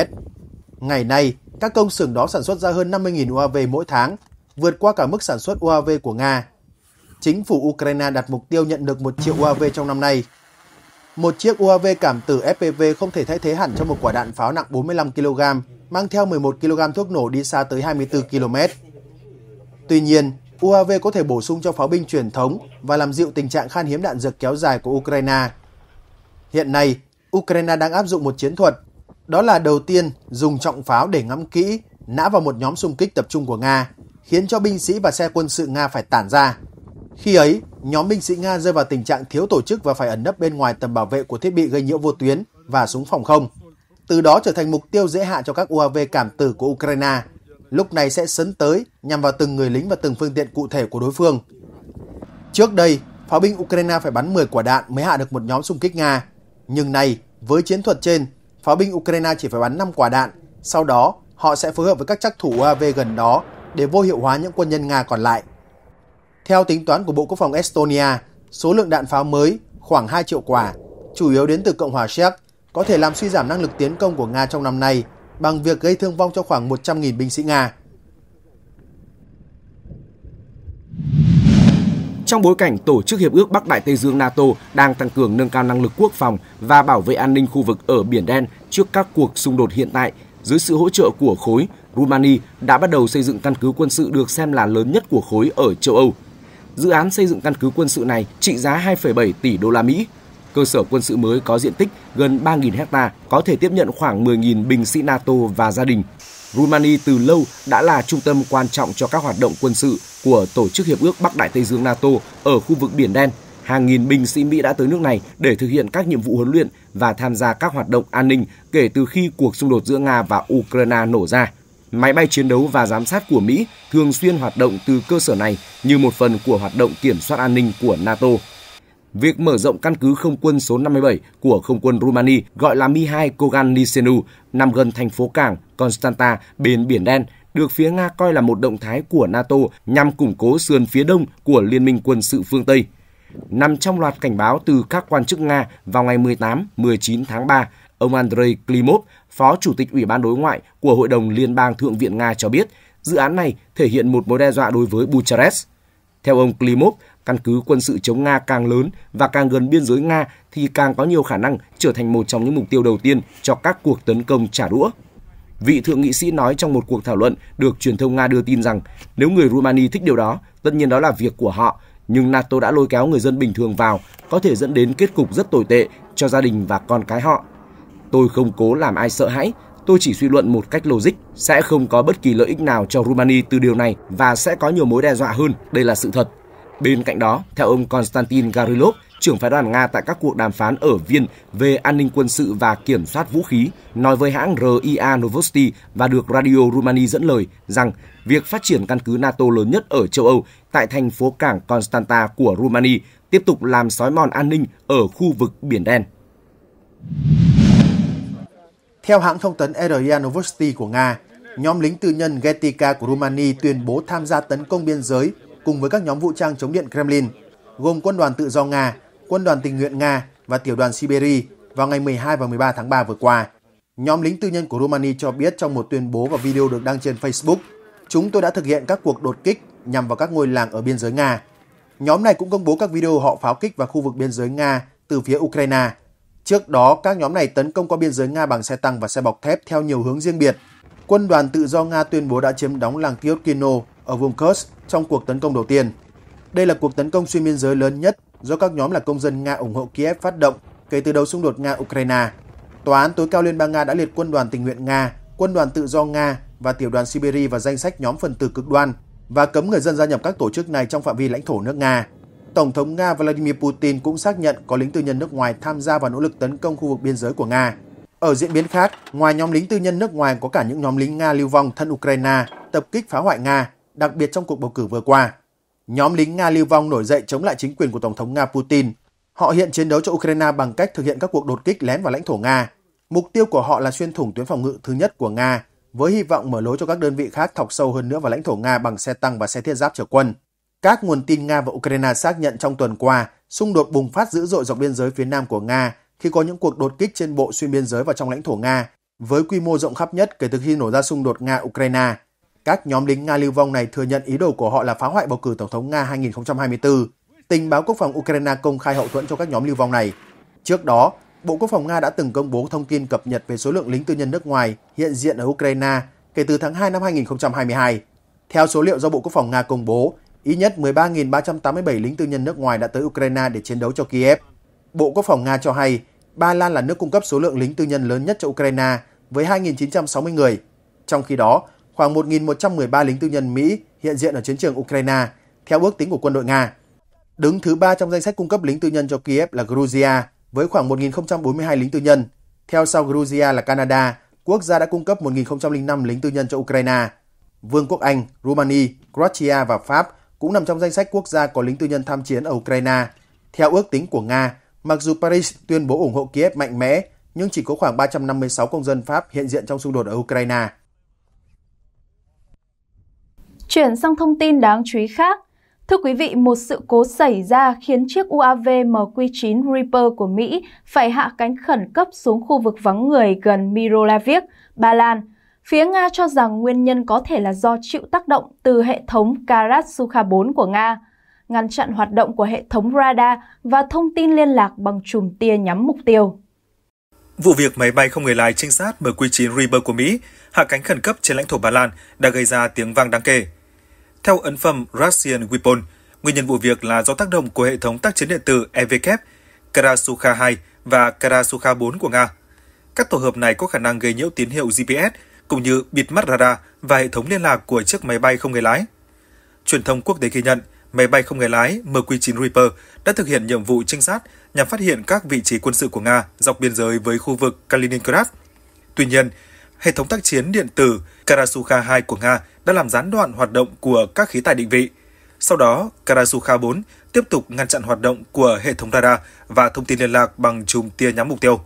Ngày nay, các công xưởng đó sản xuất ra hơn 50.000 UAV mỗi tháng, vượt qua cả mức sản xuất UAV của Nga. Chính phủ Ukraine đặt mục tiêu nhận được 1 triệu UAV trong năm nay. Một chiếc UAV cảm tử FPV không thể thay thế hẳn cho một quả đạn pháo nặng 45 kg, mang theo 11 kg thuốc nổ đi xa tới 24 km. Tuy nhiên, UAV có thể bổ sung cho pháo binh truyền thống và làm dịu tình trạng khan hiếm đạn dược kéo dài của Ukraine. Hiện nay, Ukraine đang áp dụng một chiến thuật, đó là đầu tiên dùng trọng pháo để ngắm kỹ, nã vào một nhóm xung kích tập trung của Nga, khiến cho binh sĩ và xe quân sự Nga phải tản ra. Khi ấy, nhóm binh sĩ Nga rơi vào tình trạng thiếu tổ chức và phải ẩn nấp bên ngoài tầm bảo vệ của thiết bị gây nhiễu vô tuyến và súng phòng không. Từ đó trở thành mục tiêu dễ hạ cho các UAV cảm tử của Ukraine lúc này sẽ sấn tới nhằm vào từng người lính và từng phương tiện cụ thể của đối phương. Trước đây, pháo binh Ukraine phải bắn 10 quả đạn mới hạ được một nhóm xung kích Nga. Nhưng nay, với chiến thuật trên, pháo binh Ukraine chỉ phải bắn 5 quả đạn, sau đó họ sẽ phối hợp với các chắc thủ UAV gần đó để vô hiệu hóa những quân nhân Nga còn lại. Theo tính toán của Bộ Quốc phòng Estonia, số lượng đạn pháo mới khoảng 2 triệu quả, chủ yếu đến từ Cộng hòa Séc, có thể làm suy giảm năng lực tiến công của Nga trong năm nay – bằng việc gây thương vong cho khoảng 100.000 binh sĩ Nga. Trong bối cảnh Tổ chức Hiệp ước Bắc Đại Tây Dương NATO đang tăng cường nâng cao năng lực quốc phòng và bảo vệ an ninh khu vực ở Biển Đen trước các cuộc xung đột hiện tại, dưới sự hỗ trợ của khối, Rumani đã bắt đầu xây dựng căn cứ quân sự được xem là lớn nhất của khối ở châu Âu. Dự án xây dựng căn cứ quân sự này trị giá 2,7 tỷ đô la Mỹ, Cơ sở quân sự mới có diện tích gần 3.000 hecta có thể tiếp nhận khoảng 10.000 binh sĩ NATO và gia đình. Rumani từ lâu đã là trung tâm quan trọng cho các hoạt động quân sự của Tổ chức Hiệp ước Bắc Đại Tây Dương NATO ở khu vực Biển Đen. Hàng nghìn binh sĩ Mỹ đã tới nước này để thực hiện các nhiệm vụ huấn luyện và tham gia các hoạt động an ninh kể từ khi cuộc xung đột giữa Nga và Ukraine nổ ra. Máy bay chiến đấu và giám sát của Mỹ thường xuyên hoạt động từ cơ sở này như một phần của hoạt động kiểm soát an ninh của NATO. Việc mở rộng căn cứ không quân số 57 của không quân Rumani gọi là Mi-2 Kogan Nisenu nằm gần thành phố cảng Constanta bên Biển Đen được phía Nga coi là một động thái của NATO nhằm củng cố sườn phía đông của Liên minh quân sự phương Tây. Nằm trong loạt cảnh báo từ các quan chức Nga vào ngày 18-19 tháng 3, ông Andrei Klimov, Phó Chủ tịch Ủy ban Đối ngoại của Hội đồng Liên bang Thượng viện Nga cho biết, dự án này thể hiện một mối đe dọa đối với Bucharest. Theo ông Klimov, Căn cứ quân sự chống Nga càng lớn và càng gần biên giới Nga thì càng có nhiều khả năng trở thành một trong những mục tiêu đầu tiên cho các cuộc tấn công trả đũa. Vị thượng nghị sĩ nói trong một cuộc thảo luận được truyền thông Nga đưa tin rằng nếu người Rumani thích điều đó, tất nhiên đó là việc của họ, nhưng NATO đã lôi kéo người dân bình thường vào, có thể dẫn đến kết cục rất tồi tệ cho gia đình và con cái họ. Tôi không cố làm ai sợ hãi, tôi chỉ suy luận một cách logic, sẽ không có bất kỳ lợi ích nào cho Rumani từ điều này và sẽ có nhiều mối đe dọa hơn, đây là sự thật. Bên cạnh đó, theo ông Konstantin Garilov, trưởng phái đoàn Nga tại các cuộc đàm phán ở Viên về an ninh quân sự và kiểm soát vũ khí, nói với hãng RIA Novosti và được Radio Rumani dẫn lời rằng việc phát triển căn cứ NATO lớn nhất ở châu Âu tại thành phố cảng Constanta của Rumani tiếp tục làm sói mòn an ninh ở khu vực Biển Đen. Theo hãng thông tấn RIA Novosti của Nga, nhóm lính tư nhân Getica của Rumani tuyên bố tham gia tấn công biên giới cùng với các nhóm vũ trang chống điện Kremlin, gồm quân đoàn tự do Nga, quân đoàn tình nguyện Nga và tiểu đoàn Siberia vào ngày 12 và 13 tháng 3 vừa qua. Nhóm lính tư nhân của Romania cho biết trong một tuyên bố và video được đăng trên Facebook, chúng tôi đã thực hiện các cuộc đột kích nhằm vào các ngôi làng ở biên giới Nga. Nhóm này cũng công bố các video họ pháo kích vào khu vực biên giới Nga từ phía Ukraine. Trước đó, các nhóm này tấn công qua biên giới Nga bằng xe tăng và xe bọc thép theo nhiều hướng riêng biệt. Quân đoàn tự do Nga tuyên bố đã chiếm đóng làng Tiotkino ở vùng Kursk trong cuộc tấn công đầu tiên. Đây là cuộc tấn công xuyên biên giới lớn nhất do các nhóm là công dân Nga ủng hộ Kiev phát động kể từ đầu xung đột Nga-Ukraine. Tòa án tối cao Liên bang Nga đã liệt quân đoàn tình nguyện Nga, quân đoàn tự do Nga và tiểu đoàn Siberia vào danh sách nhóm phần tử cực đoan và cấm người dân gia nhập các tổ chức này trong phạm vi lãnh thổ nước Nga. Tổng thống Nga Vladimir Putin cũng xác nhận có lính tư nhân nước ngoài tham gia vào nỗ lực tấn công khu vực biên giới của Nga. Ở diễn biến khác, ngoài nhóm lính tư nhân nước ngoài có cả những nhóm lính Nga lưu vong thân Ukraine tập kích phá hoại Nga đặc biệt trong cuộc bầu cử vừa qua. Nhóm lính Nga lưu vong nổi dậy chống lại chính quyền của Tổng thống Nga Putin. Họ hiện chiến đấu cho Ukraine bằng cách thực hiện các cuộc đột kích lén vào lãnh thổ Nga. Mục tiêu của họ là xuyên thủng tuyến phòng ngự thứ nhất của Nga, với hy vọng mở lối cho các đơn vị khác thọc sâu hơn nữa vào lãnh thổ Nga bằng xe tăng và xe thiết giáp chở quân. Các nguồn tin Nga và Ukraine xác nhận trong tuần qua, xung đột bùng phát dữ dội dọc biên giới phía nam của Nga khi có những cuộc đột kích trên bộ xuyên biên giới vào trong lãnh thổ Nga, với quy mô rộng khắp nhất kể từ khi nổ ra xung đột Nga-Ukraine. Các nhóm lính Nga lưu vong này thừa nhận ý đồ của họ là phá hoại bầu cử Tổng thống Nga 2024. Tình báo quốc phòng Ukraine công khai hậu thuẫn cho các nhóm lưu vong này. Trước đó, Bộ Quốc phòng Nga đã từng công bố thông tin cập nhật về số lượng lính tư nhân nước ngoài hiện diện ở Ukraine kể từ tháng 2 năm 2022. Theo số liệu do Bộ Quốc phòng Nga công bố, ít nhất 13.387 lính tư nhân nước ngoài đã tới Ukraine để chiến đấu cho Kiev. Bộ Quốc phòng Nga cho hay, Ba Lan là nước cung cấp số lượng lính tư nhân lớn nhất cho Ukraine với 2.960 người. Trong khi đó, khoảng 1.113 lính tư nhân Mỹ hiện diện ở chiến trường Ukraine, theo ước tính của quân đội Nga. Đứng thứ ba trong danh sách cung cấp lính tư nhân cho Kiev là Georgia, với khoảng 1.042 lính tư nhân. Theo sau Georgia là Canada, quốc gia đã cung cấp 1.005 lính tư nhân cho Ukraine. Vương quốc Anh, Romania, Croatia và Pháp cũng nằm trong danh sách quốc gia có lính tư nhân tham chiến ở Ukraine. Theo ước tính của Nga, mặc dù Paris tuyên bố ủng hộ Kiev mạnh mẽ, nhưng chỉ có khoảng 356 công dân Pháp hiện diện trong xung đột ở Ukraine. Chuyển sang thông tin đáng chú ý khác. Thưa quý vị, một sự cố xảy ra khiến chiếc UAV MQ-9 Reaper của Mỹ phải hạ cánh khẩn cấp xuống khu vực vắng người gần Mirolavik, Ba Lan. Phía Nga cho rằng nguyên nhân có thể là do chịu tác động từ hệ thống Karat 4 của Nga, ngăn chặn hoạt động của hệ thống radar và thông tin liên lạc bằng chùm tia nhắm mục tiêu. Vụ việc máy bay không người lái trinh sát MQ-9 Reaper của Mỹ hạ cánh khẩn cấp trên lãnh thổ Ba Lan đã gây ra tiếng vang đáng kể. Theo ấn phẩm Russian Weapon, nguyên nhân vụ việc là do tác động của hệ thống tác chiến điện tử EVK, Karasukha 2 và Karasukha 4 của Nga. Các tổ hợp này có khả năng gây nhiễu tín hiệu GPS cũng như bịt mắt radar và hệ thống liên lạc của chiếc máy bay không người lái. Truyền thông quốc tế ghi nhận, máy bay không người lái MQ-9 Reaper đã thực hiện nhiệm vụ trinh sát nhằm phát hiện các vị trí quân sự của Nga dọc biên giới với khu vực Kaliningrad. Tuy nhiên, hệ thống tác chiến điện tử Karasukha 2 của Nga đã làm gián đoạn hoạt động của các khí tài định vị. Sau đó, Karasukha 4 tiếp tục ngăn chặn hoạt động của hệ thống radar và thông tin liên lạc bằng chùm tia nhắm mục tiêu.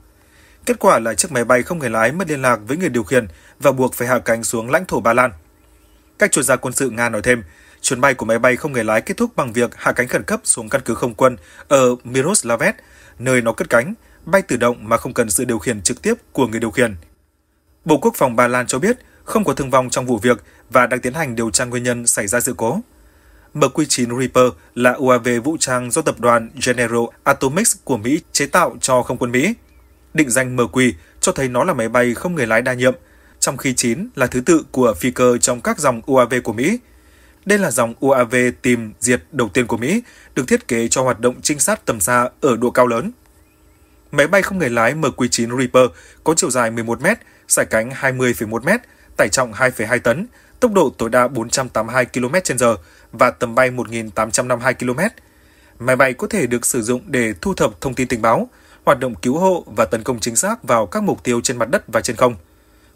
Kết quả là chiếc máy bay không người lái mất liên lạc với người điều khiển và buộc phải hạ cánh xuống lãnh thổ Ba Lan. Các chuyên gia quân sự Nga nói thêm, chuyến bay của máy bay không người lái kết thúc bằng việc hạ cánh khẩn cấp xuống căn cứ không quân ở Miroslavet, nơi nó cất cánh, bay tự động mà không cần sự điều khiển trực tiếp của người điều khiển. Bộ Quốc phòng Ba Lan cho biết không có thương vong trong vụ việc và đang tiến hành điều tra nguyên nhân xảy ra sự cố. MQ-9 Reaper là UAV vũ trang do tập đoàn General Atomics của Mỹ chế tạo cho không quân Mỹ. Định danh MQ cho thấy nó là máy bay không người lái đa nhiệm, trong khi 9 là thứ tự của phi cơ trong các dòng UAV của Mỹ. Đây là dòng UAV tìm diệt đầu tiên của Mỹ, được thiết kế cho hoạt động trinh sát tầm xa ở độ cao lớn máy bay không người lái MQ-9 Reaper có chiều dài 11 m, sải cánh 20,1 m, tải trọng 2,2 tấn, tốc độ tối đa 482 km/h và tầm bay 1.852 km. Máy bay có thể được sử dụng để thu thập thông tin tình báo, hoạt động cứu hộ và tấn công chính xác vào các mục tiêu trên mặt đất và trên không.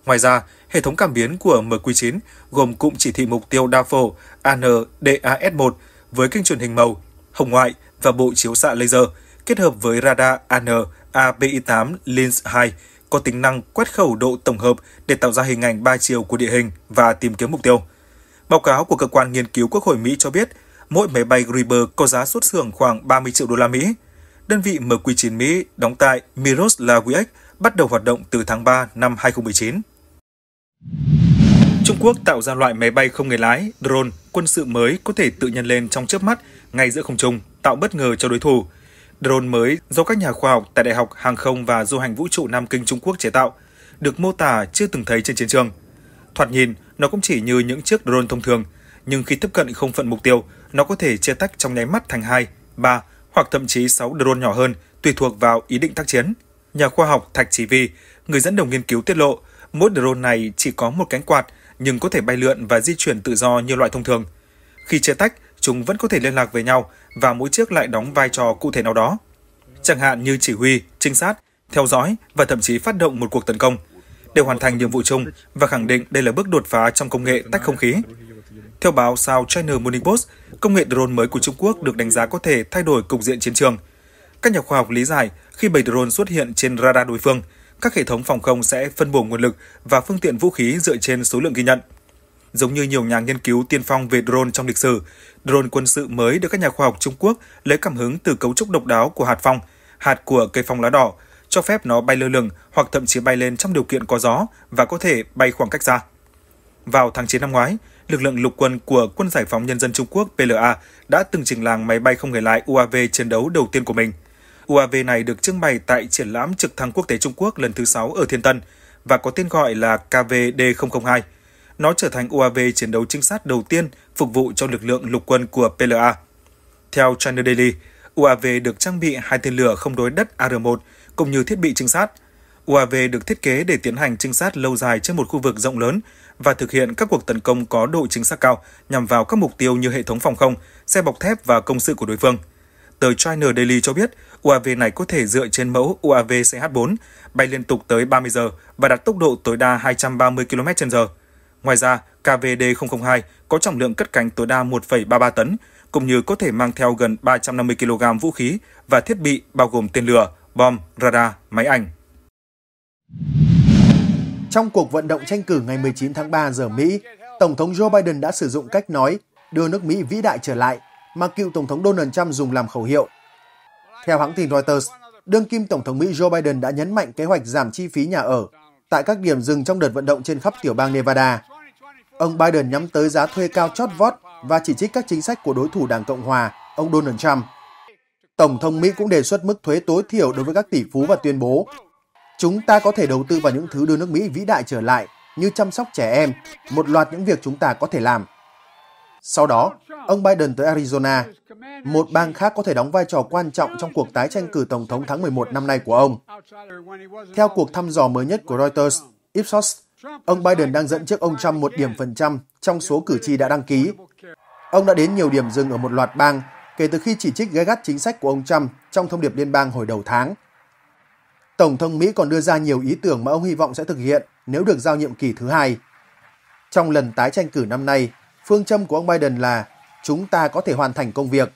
Ngoài ra, hệ thống cảm biến của MQ-9 gồm cụm chỉ thị mục tiêu đa phổ ANDAS-1 với kênh truyền hình màu, hồng ngoại và bộ chiếu xạ laser kết hợp với radar AN API8 Lens 2 có tính năng quét khẩu độ tổng hợp để tạo ra hình ảnh 3 chiều của địa hình và tìm kiếm mục tiêu. Báo cáo của cơ quan nghiên cứu Quốc hội Mỹ cho biết, mỗi máy bay Reaper có giá xuất xưởng khoảng 30 triệu đô la Mỹ. Đơn vị MQ-9 Mỹ đóng tại Miroslavik bắt đầu hoạt động từ tháng 3 năm 2019. Trung Quốc tạo ra loại máy bay không người lái, drone, quân sự mới có thể tự nhân lên trong chớp mắt ngay giữa không trung, tạo bất ngờ cho đối thủ – Drone mới do các nhà khoa học tại Đại học Hàng không và Du hành Vũ trụ Nam Kinh Trung Quốc chế tạo, được mô tả chưa từng thấy trên chiến trường. Thoạt nhìn, nó cũng chỉ như những chiếc drone thông thường, nhưng khi tiếp cận không phận mục tiêu, nó có thể chia tách trong nháy mắt thành 2, 3 hoặc thậm chí 6 drone nhỏ hơn, tùy thuộc vào ý định tác chiến. Nhà khoa học Thạch Chí Vi, người dẫn đầu nghiên cứu tiết lộ, mỗi drone này chỉ có một cánh quạt nhưng có thể bay lượn và di chuyển tự do như loại thông thường. Khi chia tách, chúng vẫn có thể liên lạc với nhau và mỗi chiếc lại đóng vai trò cụ thể nào đó. Chẳng hạn như chỉ huy, trinh sát, theo dõi và thậm chí phát động một cuộc tấn công để hoàn thành nhiệm vụ chung và khẳng định đây là bước đột phá trong công nghệ tách không khí. Theo báo South China Morning Post, công nghệ drone mới của Trung Quốc được đánh giá có thể thay đổi cục diện chiến trường. Các nhà khoa học lý giải khi bầy drone xuất hiện trên radar đối phương, các hệ thống phòng không sẽ phân bổ nguồn lực và phương tiện vũ khí dựa trên số lượng ghi nhận. Giống như nhiều nhà nghiên cứu tiên phong về drone trong lịch sử, Drone quân sự mới được các nhà khoa học Trung Quốc lấy cảm hứng từ cấu trúc độc đáo của hạt phong, hạt của cây phong lá đỏ, cho phép nó bay lơ lửng hoặc thậm chí bay lên trong điều kiện có gió và có thể bay khoảng cách xa. Vào tháng 9 năm ngoái, lực lượng lục quân của Quân Giải phóng Nhân dân Trung Quốc PLA đã từng trình làng máy bay không người lái UAV chiến đấu đầu tiên của mình. UAV này được trưng bày tại triển lãm trực thăng quốc tế Trung Quốc lần thứ 6 ở Thiên Tân và có tên gọi là KVD-002 nó trở thành UAV chiến đấu trinh sát đầu tiên phục vụ cho lực lượng lục quân của PLA. Theo China Daily, UAV được trang bị hai tên lửa không đối đất AR-1 cũng như thiết bị trinh sát. UAV được thiết kế để tiến hành trinh sát lâu dài trên một khu vực rộng lớn và thực hiện các cuộc tấn công có độ chính xác cao nhằm vào các mục tiêu như hệ thống phòng không, xe bọc thép và công sự của đối phương. Tờ China Daily cho biết UAV này có thể dựa trên mẫu UAV CH-4, bay liên tục tới 30 giờ và đạt tốc độ tối đa 230 km/h. Ngoài ra, KVD-002 có trọng lượng cất cánh tối đa 1,33 tấn, cũng như có thể mang theo gần 350 kg vũ khí và thiết bị bao gồm tên lửa, bom, radar, máy ảnh. Trong cuộc vận động tranh cử ngày 19 tháng 3 giờ Mỹ, Tổng thống Joe Biden đã sử dụng cách nói đưa nước Mỹ vĩ đại trở lại mà cựu Tổng thống Donald Trump dùng làm khẩu hiệu. Theo hãng tin Reuters, đương kim Tổng thống Mỹ Joe Biden đã nhấn mạnh kế hoạch giảm chi phí nhà ở tại các điểm dừng trong đợt vận động trên khắp tiểu bang Nevada Ông Biden nhắm tới giá thuê cao chót vót và chỉ trích các chính sách của đối thủ Đảng Cộng Hòa, ông Donald Trump. Tổng thống Mỹ cũng đề xuất mức thuế tối thiểu đối với các tỷ phú và tuyên bố Chúng ta có thể đầu tư vào những thứ đưa nước Mỹ vĩ đại trở lại như chăm sóc trẻ em, một loạt những việc chúng ta có thể làm. Sau đó, ông Biden tới Arizona, một bang khác có thể đóng vai trò quan trọng trong cuộc tái tranh cử Tổng thống tháng 11 năm nay của ông. Theo cuộc thăm dò mới nhất của Reuters, Ipsos Ông Biden đang dẫn trước ông Trump một điểm phần trăm trong số cử tri đã đăng ký. Ông đã đến nhiều điểm dừng ở một loạt bang kể từ khi chỉ trích gay gắt chính sách của ông Trump trong thông điệp liên bang hồi đầu tháng. Tổng thống Mỹ còn đưa ra nhiều ý tưởng mà ông hy vọng sẽ thực hiện nếu được giao nhiệm kỳ thứ hai. Trong lần tái tranh cử năm nay, phương châm của ông Biden là chúng ta có thể hoàn thành công việc,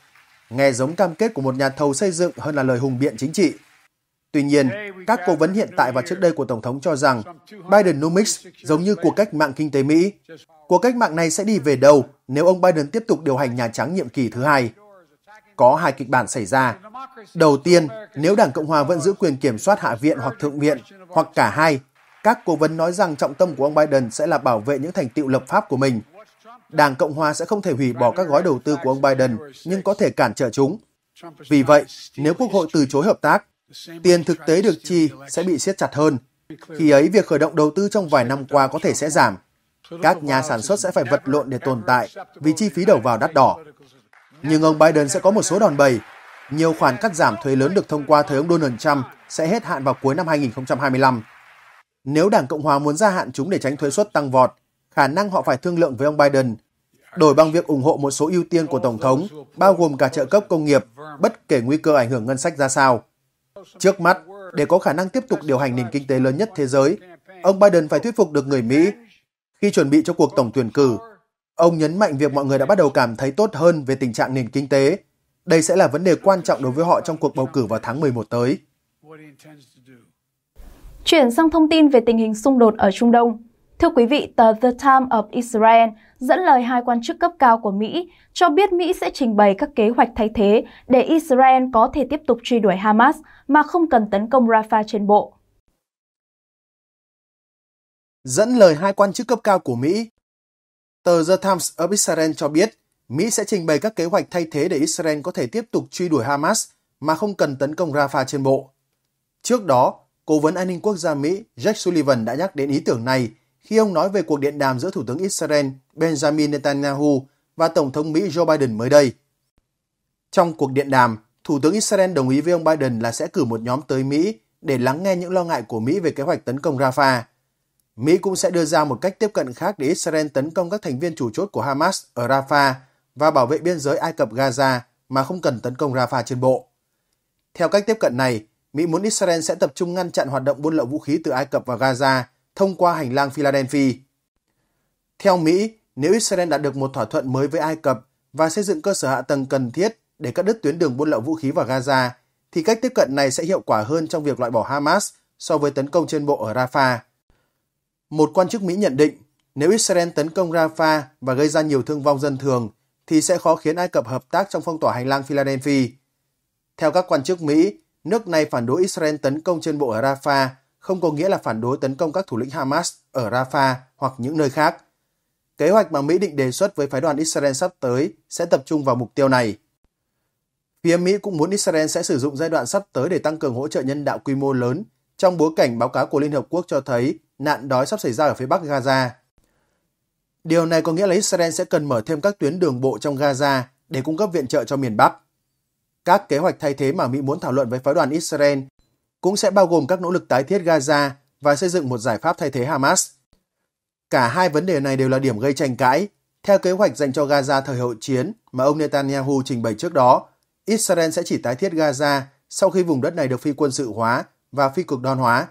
nghe giống cam kết của một nhà thầu xây dựng hơn là lời hùng biện chính trị. Tuy nhiên, các cố vấn hiện tại và trước đây của Tổng thống cho rằng Bidenomics giống như cuộc cách mạng kinh tế Mỹ. Cuộc cách mạng này sẽ đi về đâu nếu ông Biden tiếp tục điều hành Nhà Trắng nhiệm kỳ thứ hai? Có hai kịch bản xảy ra. Đầu tiên, nếu Đảng Cộng Hòa vẫn giữ quyền kiểm soát Hạ viện hoặc Thượng viện, hoặc cả hai, các cố vấn nói rằng trọng tâm của ông Biden sẽ là bảo vệ những thành tựu lập pháp của mình. Đảng Cộng Hòa sẽ không thể hủy bỏ các gói đầu tư của ông Biden, nhưng có thể cản trở chúng. Vì vậy, nếu Quốc hội từ chối hợp tác, tiền thực tế được chi sẽ bị siết chặt hơn. Khi ấy, việc khởi động đầu tư trong vài năm qua có thể sẽ giảm. Các nhà sản xuất sẽ phải vật lộn để tồn tại vì chi phí đầu vào đắt đỏ. Nhưng ông Biden sẽ có một số đòn bẩy. Nhiều khoản cắt giảm thuế lớn được thông qua thời ông Donald Trump sẽ hết hạn vào cuối năm 2025. Nếu Đảng Cộng Hòa muốn gia hạn chúng để tránh thuế suất tăng vọt, khả năng họ phải thương lượng với ông Biden đổi bằng việc ủng hộ một số ưu tiên của Tổng thống, bao gồm cả trợ cấp công nghiệp, bất kể nguy cơ ảnh hưởng ngân sách ra sao. Trước mắt, để có khả năng tiếp tục điều hành nền kinh tế lớn nhất thế giới, ông Biden phải thuyết phục được người Mỹ. Khi chuẩn bị cho cuộc tổng tuyển cử, ông nhấn mạnh việc mọi người đã bắt đầu cảm thấy tốt hơn về tình trạng nền kinh tế. Đây sẽ là vấn đề quan trọng đối với họ trong cuộc bầu cử vào tháng 11 tới. Chuyển sang thông tin về tình hình xung đột ở Trung Đông. Thưa quý vị, tờ The Time of Israel – dẫn lời hai quan chức cấp cao của Mỹ, cho biết Mỹ sẽ trình bày các kế hoạch thay thế để Israel có thể tiếp tục truy đuổi Hamas mà không cần tấn công Rafah trên bộ. Dẫn lời hai quan chức cấp cao của Mỹ, tờ The Times of Israel cho biết Mỹ sẽ trình bày các kế hoạch thay thế để Israel có thể tiếp tục truy đuổi Hamas mà không cần tấn công Rafah trên bộ. Trước đó, Cố vấn An ninh Quốc gia Mỹ Jack Sullivan đã nhắc đến ý tưởng này khi ông nói về cuộc điện đàm giữa Thủ tướng Israel Benjamin Netanyahu và Tổng thống Mỹ Joe Biden mới đây. Trong cuộc điện đàm, Thủ tướng Israel đồng ý với ông Biden là sẽ cử một nhóm tới Mỹ để lắng nghe những lo ngại của Mỹ về kế hoạch tấn công Rafah. Mỹ cũng sẽ đưa ra một cách tiếp cận khác để Israel tấn công các thành viên chủ chốt của Hamas ở Rafah và bảo vệ biên giới Ai Cập Gaza mà không cần tấn công Rafah trên bộ. Theo cách tiếp cận này, Mỹ muốn Israel sẽ tập trung ngăn chặn hoạt động buôn lậu vũ khí từ Ai Cập và Gaza – thông qua hành lang Philadelphia. Theo Mỹ, nếu Israel đạt được một thỏa thuận mới với Ai Cập và xây dựng cơ sở hạ tầng cần thiết để cắt đứt tuyến đường buôn lậu vũ khí vào Gaza, thì cách tiếp cận này sẽ hiệu quả hơn trong việc loại bỏ Hamas so với tấn công trên bộ ở Rafah. Một quan chức Mỹ nhận định, nếu Israel tấn công Rafah và gây ra nhiều thương vong dân thường, thì sẽ khó khiến Ai Cập hợp tác trong phong tỏa hành lang Philadelphia. Theo các quan chức Mỹ, nước này phản đối Israel tấn công trên bộ ở Rafah không có nghĩa là phản đối tấn công các thủ lĩnh Hamas ở Rafah hoặc những nơi khác. Kế hoạch mà Mỹ định đề xuất với phái đoàn Israel sắp tới sẽ tập trung vào mục tiêu này. Phía Mỹ cũng muốn Israel sẽ sử dụng giai đoạn sắp tới để tăng cường hỗ trợ nhân đạo quy mô lớn trong bối cảnh báo cáo của Liên Hợp Quốc cho thấy nạn đói sắp xảy ra ở phía bắc Gaza. Điều này có nghĩa là Israel sẽ cần mở thêm các tuyến đường bộ trong Gaza để cung cấp viện trợ cho miền Bắc. Các kế hoạch thay thế mà Mỹ muốn thảo luận với phái đoàn Israel cũng sẽ bao gồm các nỗ lực tái thiết Gaza và xây dựng một giải pháp thay thế Hamas. Cả hai vấn đề này đều là điểm gây tranh cãi. Theo kế hoạch dành cho Gaza thời hậu chiến mà ông Netanyahu trình bày trước đó, Israel sẽ chỉ tái thiết Gaza sau khi vùng đất này được phi quân sự hóa và phi cực đoan hóa.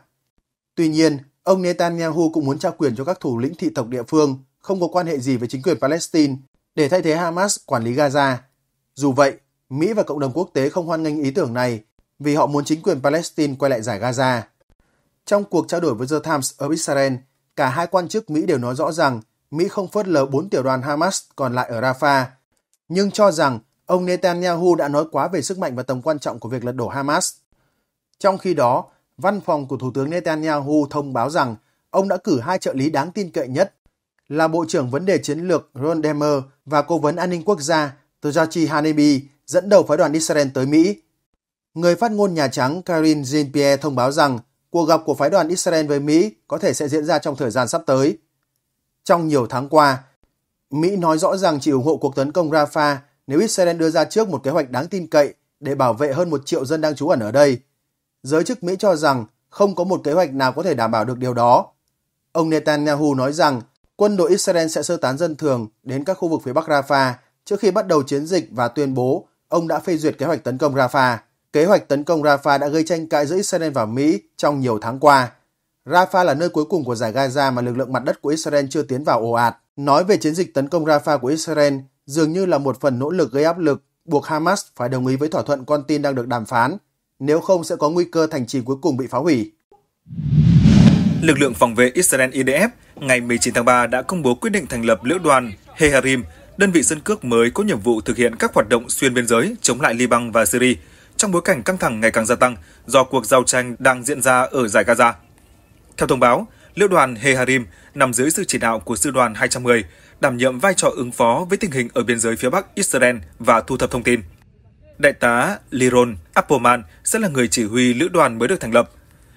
Tuy nhiên, ông Netanyahu cũng muốn trao quyền cho các thủ lĩnh thị tộc địa phương không có quan hệ gì với chính quyền Palestine để thay thế Hamas quản lý Gaza. Dù vậy, Mỹ và cộng đồng quốc tế không hoan nghênh ý tưởng này vì họ muốn chính quyền Palestine quay lại giải Gaza. Trong cuộc trao đổi với The Times ở Israel, cả hai quan chức Mỹ đều nói rõ rằng Mỹ không phớt lờ bốn tiểu đoàn Hamas còn lại ở Rafah, nhưng cho rằng ông Netanyahu đã nói quá về sức mạnh và tầm quan trọng của việc lật đổ Hamas. Trong khi đó, văn phòng của Thủ tướng Netanyahu thông báo rằng ông đã cử hai trợ lý đáng tin cậy nhất là Bộ trưởng Vấn đề Chiến lược Ron Demer và Cố vấn An ninh Quốc gia Tzachi Hanebi dẫn đầu phái đoàn Israel tới Mỹ Người phát ngôn Nhà Trắng Karine Jean-Pierre thông báo rằng cuộc gặp của phái đoàn Israel với Mỹ có thể sẽ diễn ra trong thời gian sắp tới. Trong nhiều tháng qua, Mỹ nói rõ rằng chỉ ủng hộ cuộc tấn công Rafah nếu Israel đưa ra trước một kế hoạch đáng tin cậy để bảo vệ hơn một triệu dân đang trú ẩn ở đây. Giới chức Mỹ cho rằng không có một kế hoạch nào có thể đảm bảo được điều đó. Ông Netanyahu nói rằng quân đội Israel sẽ sơ tán dân thường đến các khu vực phía Bắc Rafah trước khi bắt đầu chiến dịch và tuyên bố ông đã phê duyệt kế hoạch tấn công Rafah. Kế hoạch tấn công Rafah đã gây tranh cãi giữa Israel và Mỹ trong nhiều tháng qua. Rafah là nơi cuối cùng của giải Gaza mà lực lượng mặt đất của Israel chưa tiến vào ồ ạt. Nói về chiến dịch tấn công Rafah của Israel dường như là một phần nỗ lực gây áp lực buộc Hamas phải đồng ý với thỏa thuận con tin đang được đàm phán, nếu không sẽ có nguy cơ thành trì cuối cùng bị phá hủy. Lực lượng phòng vệ Israel IDF ngày 19 tháng 3 đã công bố quyết định thành lập lữ đoàn Heharim, đơn vị dân cước mới có nhiệm vụ thực hiện các hoạt động xuyên biên giới chống lại Liban và Syria – trong bối cảnh căng thẳng ngày càng gia tăng do cuộc giao tranh đang diễn ra ở giải Gaza. Theo thông báo, Lữ đoàn Heharim nằm dưới sự chỉ đạo của Sư đoàn 210, đảm nhiệm vai trò ứng phó với tình hình ở biên giới phía Bắc Israel và thu thập thông tin. Đại tá Liron Appelman sẽ là người chỉ huy lữ đoàn mới được thành lập.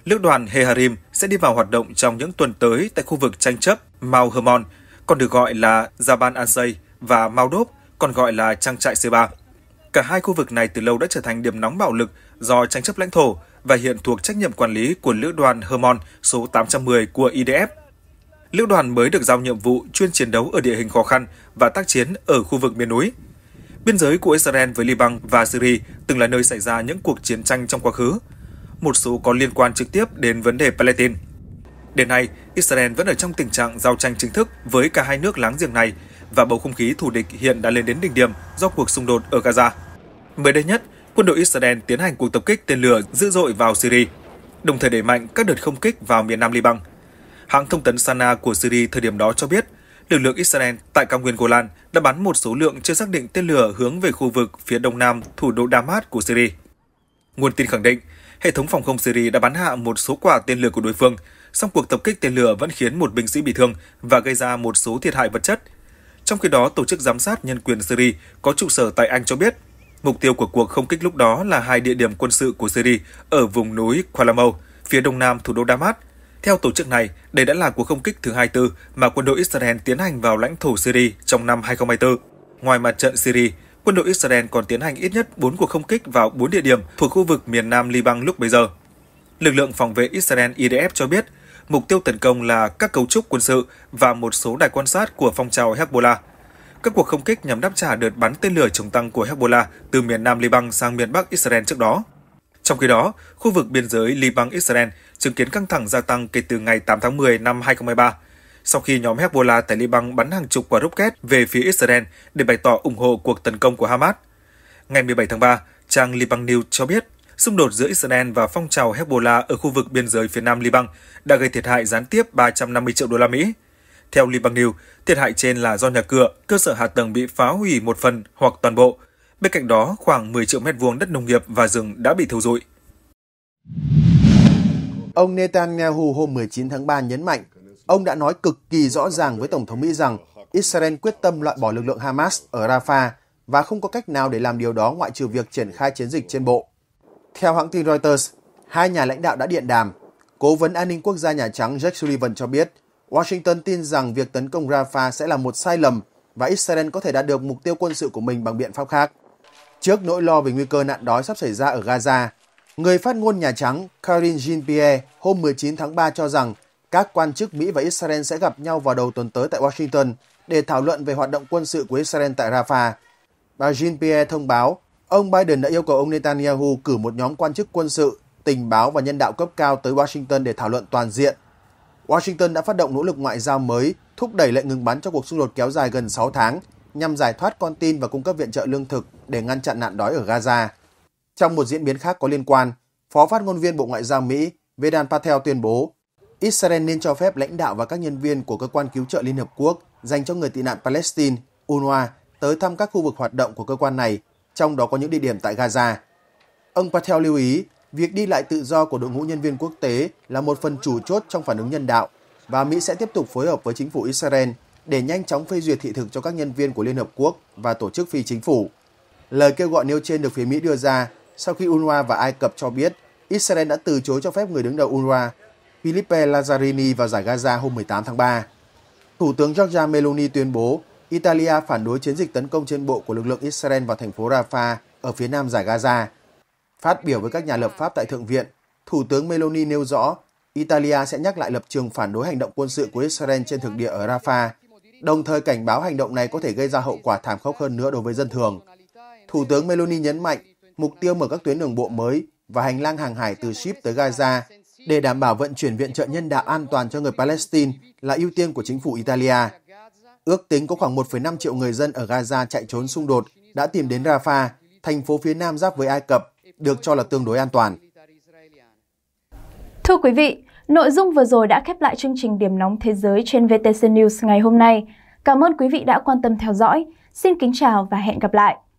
Lữ đoàn Heharim sẽ đi vào hoạt động trong những tuần tới tại khu vực tranh chấp Mau Hermon, còn được gọi là Jaban Ansay và Mau Đốp, còn gọi là trang trại C3. Cả hai khu vực này từ lâu đã trở thành điểm nóng bạo lực do tranh chấp lãnh thổ và hiện thuộc trách nhiệm quản lý của Lữ đoàn Hermon số 810 của IDF. Lữ đoàn mới được giao nhiệm vụ chuyên chiến đấu ở địa hình khó khăn và tác chiến ở khu vực miền núi. Biên giới của Israel với Liban và Syria từng là nơi xảy ra những cuộc chiến tranh trong quá khứ, một số có liên quan trực tiếp đến vấn đề Palestine. Đến nay, Israel vẫn ở trong tình trạng giao tranh chính thức với cả hai nước láng giềng này và bầu không khí thù địch hiện đã lên đến đỉnh điểm do cuộc xung đột ở Gaza. Mới đây nhất, quân đội Israel tiến hành cuộc tập kích tên lửa dữ dội vào Syria, đồng thời đẩy mạnh các đợt không kích vào miền Nam Liban. Hãng thông tấn Sana của Syria thời điểm đó cho biết, lực lượng Israel tại cao nguyên Golan đã bắn một số lượng chưa xác định tên lửa hướng về khu vực phía đông nam thủ đô Damascus của Syria. Nguồn tin khẳng định, hệ thống phòng không Syria đã bắn hạ một số quả tên lửa của đối phương, song cuộc tập kích tên lửa vẫn khiến một binh sĩ bị thương và gây ra một số thiệt hại vật chất. Trong khi đó, Tổ chức Giám sát Nhân quyền Syria có trụ sở tại Anh cho biết Mục tiêu của cuộc không kích lúc đó là hai địa điểm quân sự của Syria ở vùng núi Qalamo, phía đông nam thủ đô Damas. Theo tổ chức này, đây đã là cuộc không kích thứ 24 mà quân đội Israel tiến hành vào lãnh thổ Syria trong năm 2024. Ngoài mặt trận Syria, quân đội Israel còn tiến hành ít nhất 4 cuộc không kích vào 4 địa điểm thuộc khu vực miền nam Liban lúc bây giờ. Lực lượng phòng vệ Israel IDF cho biết, mục tiêu tấn công là các cấu trúc quân sự và một số đài quan sát của phong trào Hezbollah – các cuộc không kích nhằm đáp trả đợt bắn tên lửa chống tăng của Hezbollah từ miền Nam Liban sang miền Bắc Israel trước đó. Trong khi đó, khu vực biên giới Liban-Israel chứng kiến căng thẳng gia tăng kể từ ngày 8 tháng 10 năm 2023, sau khi nhóm Hezbollah tại Liban bắn hàng chục quả rocket về phía Israel để bày tỏ ủng hộ cuộc tấn công của Hamas. Ngày 17 tháng 3, trang Liban News cho biết xung đột giữa Israel và phong trào Hezbollah ở khu vực biên giới phía nam Liban đã gây thiệt hại gián tiếp 350 triệu đô la Mỹ. Theo Liban News, thiệt hại trên là do nhà cửa, cơ sở hạ tầng bị phá hủy một phần hoặc toàn bộ. Bên cạnh đó, khoảng 10 triệu mét vuông đất nông nghiệp và rừng đã bị thiêu rụi. Ông Netanyahu hôm 19 tháng 3 nhấn mạnh, ông đã nói cực kỳ rõ ràng với Tổng thống Mỹ rằng Israel quyết tâm loại bỏ lực lượng Hamas ở Rafah và không có cách nào để làm điều đó ngoại trừ việc triển khai chiến dịch trên bộ. Theo hãng tin Reuters, hai nhà lãnh đạo đã điện đàm. Cố vấn an ninh quốc gia Nhà Trắng Jack Sullivan cho biết Washington tin rằng việc tấn công Rafah sẽ là một sai lầm và Israel có thể đạt được mục tiêu quân sự của mình bằng biện pháp khác. Trước nỗi lo về nguy cơ nạn đói sắp xảy ra ở Gaza, người phát ngôn Nhà Trắng Karine Jean-Pierre hôm 19 tháng 3 cho rằng các quan chức Mỹ và Israel sẽ gặp nhau vào đầu tuần tới tại Washington để thảo luận về hoạt động quân sự của Israel tại Rafah. Bà Jean-Pierre thông báo, ông Biden đã yêu cầu ông Netanyahu cử một nhóm quan chức quân sự, tình báo và nhân đạo cấp cao tới Washington để thảo luận toàn diện Washington đã phát động nỗ lực ngoại giao mới thúc đẩy lệnh ngừng bắn cho cuộc xung đột kéo dài gần 6 tháng nhằm giải thoát con tin và cung cấp viện trợ lương thực để ngăn chặn nạn đói ở Gaza. Trong một diễn biến khác có liên quan, Phó phát ngôn viên Bộ Ngoại giao Mỹ Vedan Patel tuyên bố Israel nên cho phép lãnh đạo và các nhân viên của Cơ quan Cứu trợ Liên Hợp Quốc dành cho người tị nạn Palestine, UNRWA, tới thăm các khu vực hoạt động của cơ quan này, trong đó có những địa điểm tại Gaza. Ông Patel lưu ý Việc đi lại tự do của đội ngũ nhân viên quốc tế là một phần chủ chốt trong phản ứng nhân đạo và Mỹ sẽ tiếp tục phối hợp với chính phủ Israel để nhanh chóng phê duyệt thị thực cho các nhân viên của Liên Hợp Quốc và tổ chức phi chính phủ. Lời kêu gọi nêu trên được phía Mỹ đưa ra sau khi UNRWA và Ai Cập cho biết Israel đã từ chối cho phép người đứng đầu UNRWA Philippe Lazzarini vào giải Gaza hôm 18 tháng 3. Thủ tướng Giorgia Meloni tuyên bố Italia phản đối chiến dịch tấn công trên bộ của lực lượng Israel vào thành phố Rafah ở phía nam giải Gaza Phát biểu với các nhà lập pháp tại Thượng viện, Thủ tướng Meloni nêu rõ Italia sẽ nhắc lại lập trường phản đối hành động quân sự của Israel trên thực địa ở Rafah, đồng thời cảnh báo hành động này có thể gây ra hậu quả thảm khốc hơn nữa đối với dân thường. Thủ tướng Meloni nhấn mạnh mục tiêu mở các tuyến đường bộ mới và hành lang hàng hải từ Ship tới Gaza để đảm bảo vận chuyển viện trợ nhân đạo an toàn cho người Palestine là ưu tiên của chính phủ Italia. Ước tính có khoảng 1,5 triệu người dân ở Gaza chạy trốn xung đột đã tìm đến Rafah, thành phố phía nam giáp với Ai Cập, được cho là tương đối an toàn. Thưa quý vị, nội dung vừa rồi đã khép lại chương trình Điểm nóng thế giới trên VTC News ngày hôm nay. Cảm ơn quý vị đã quan tâm theo dõi. Xin kính chào và hẹn gặp lại.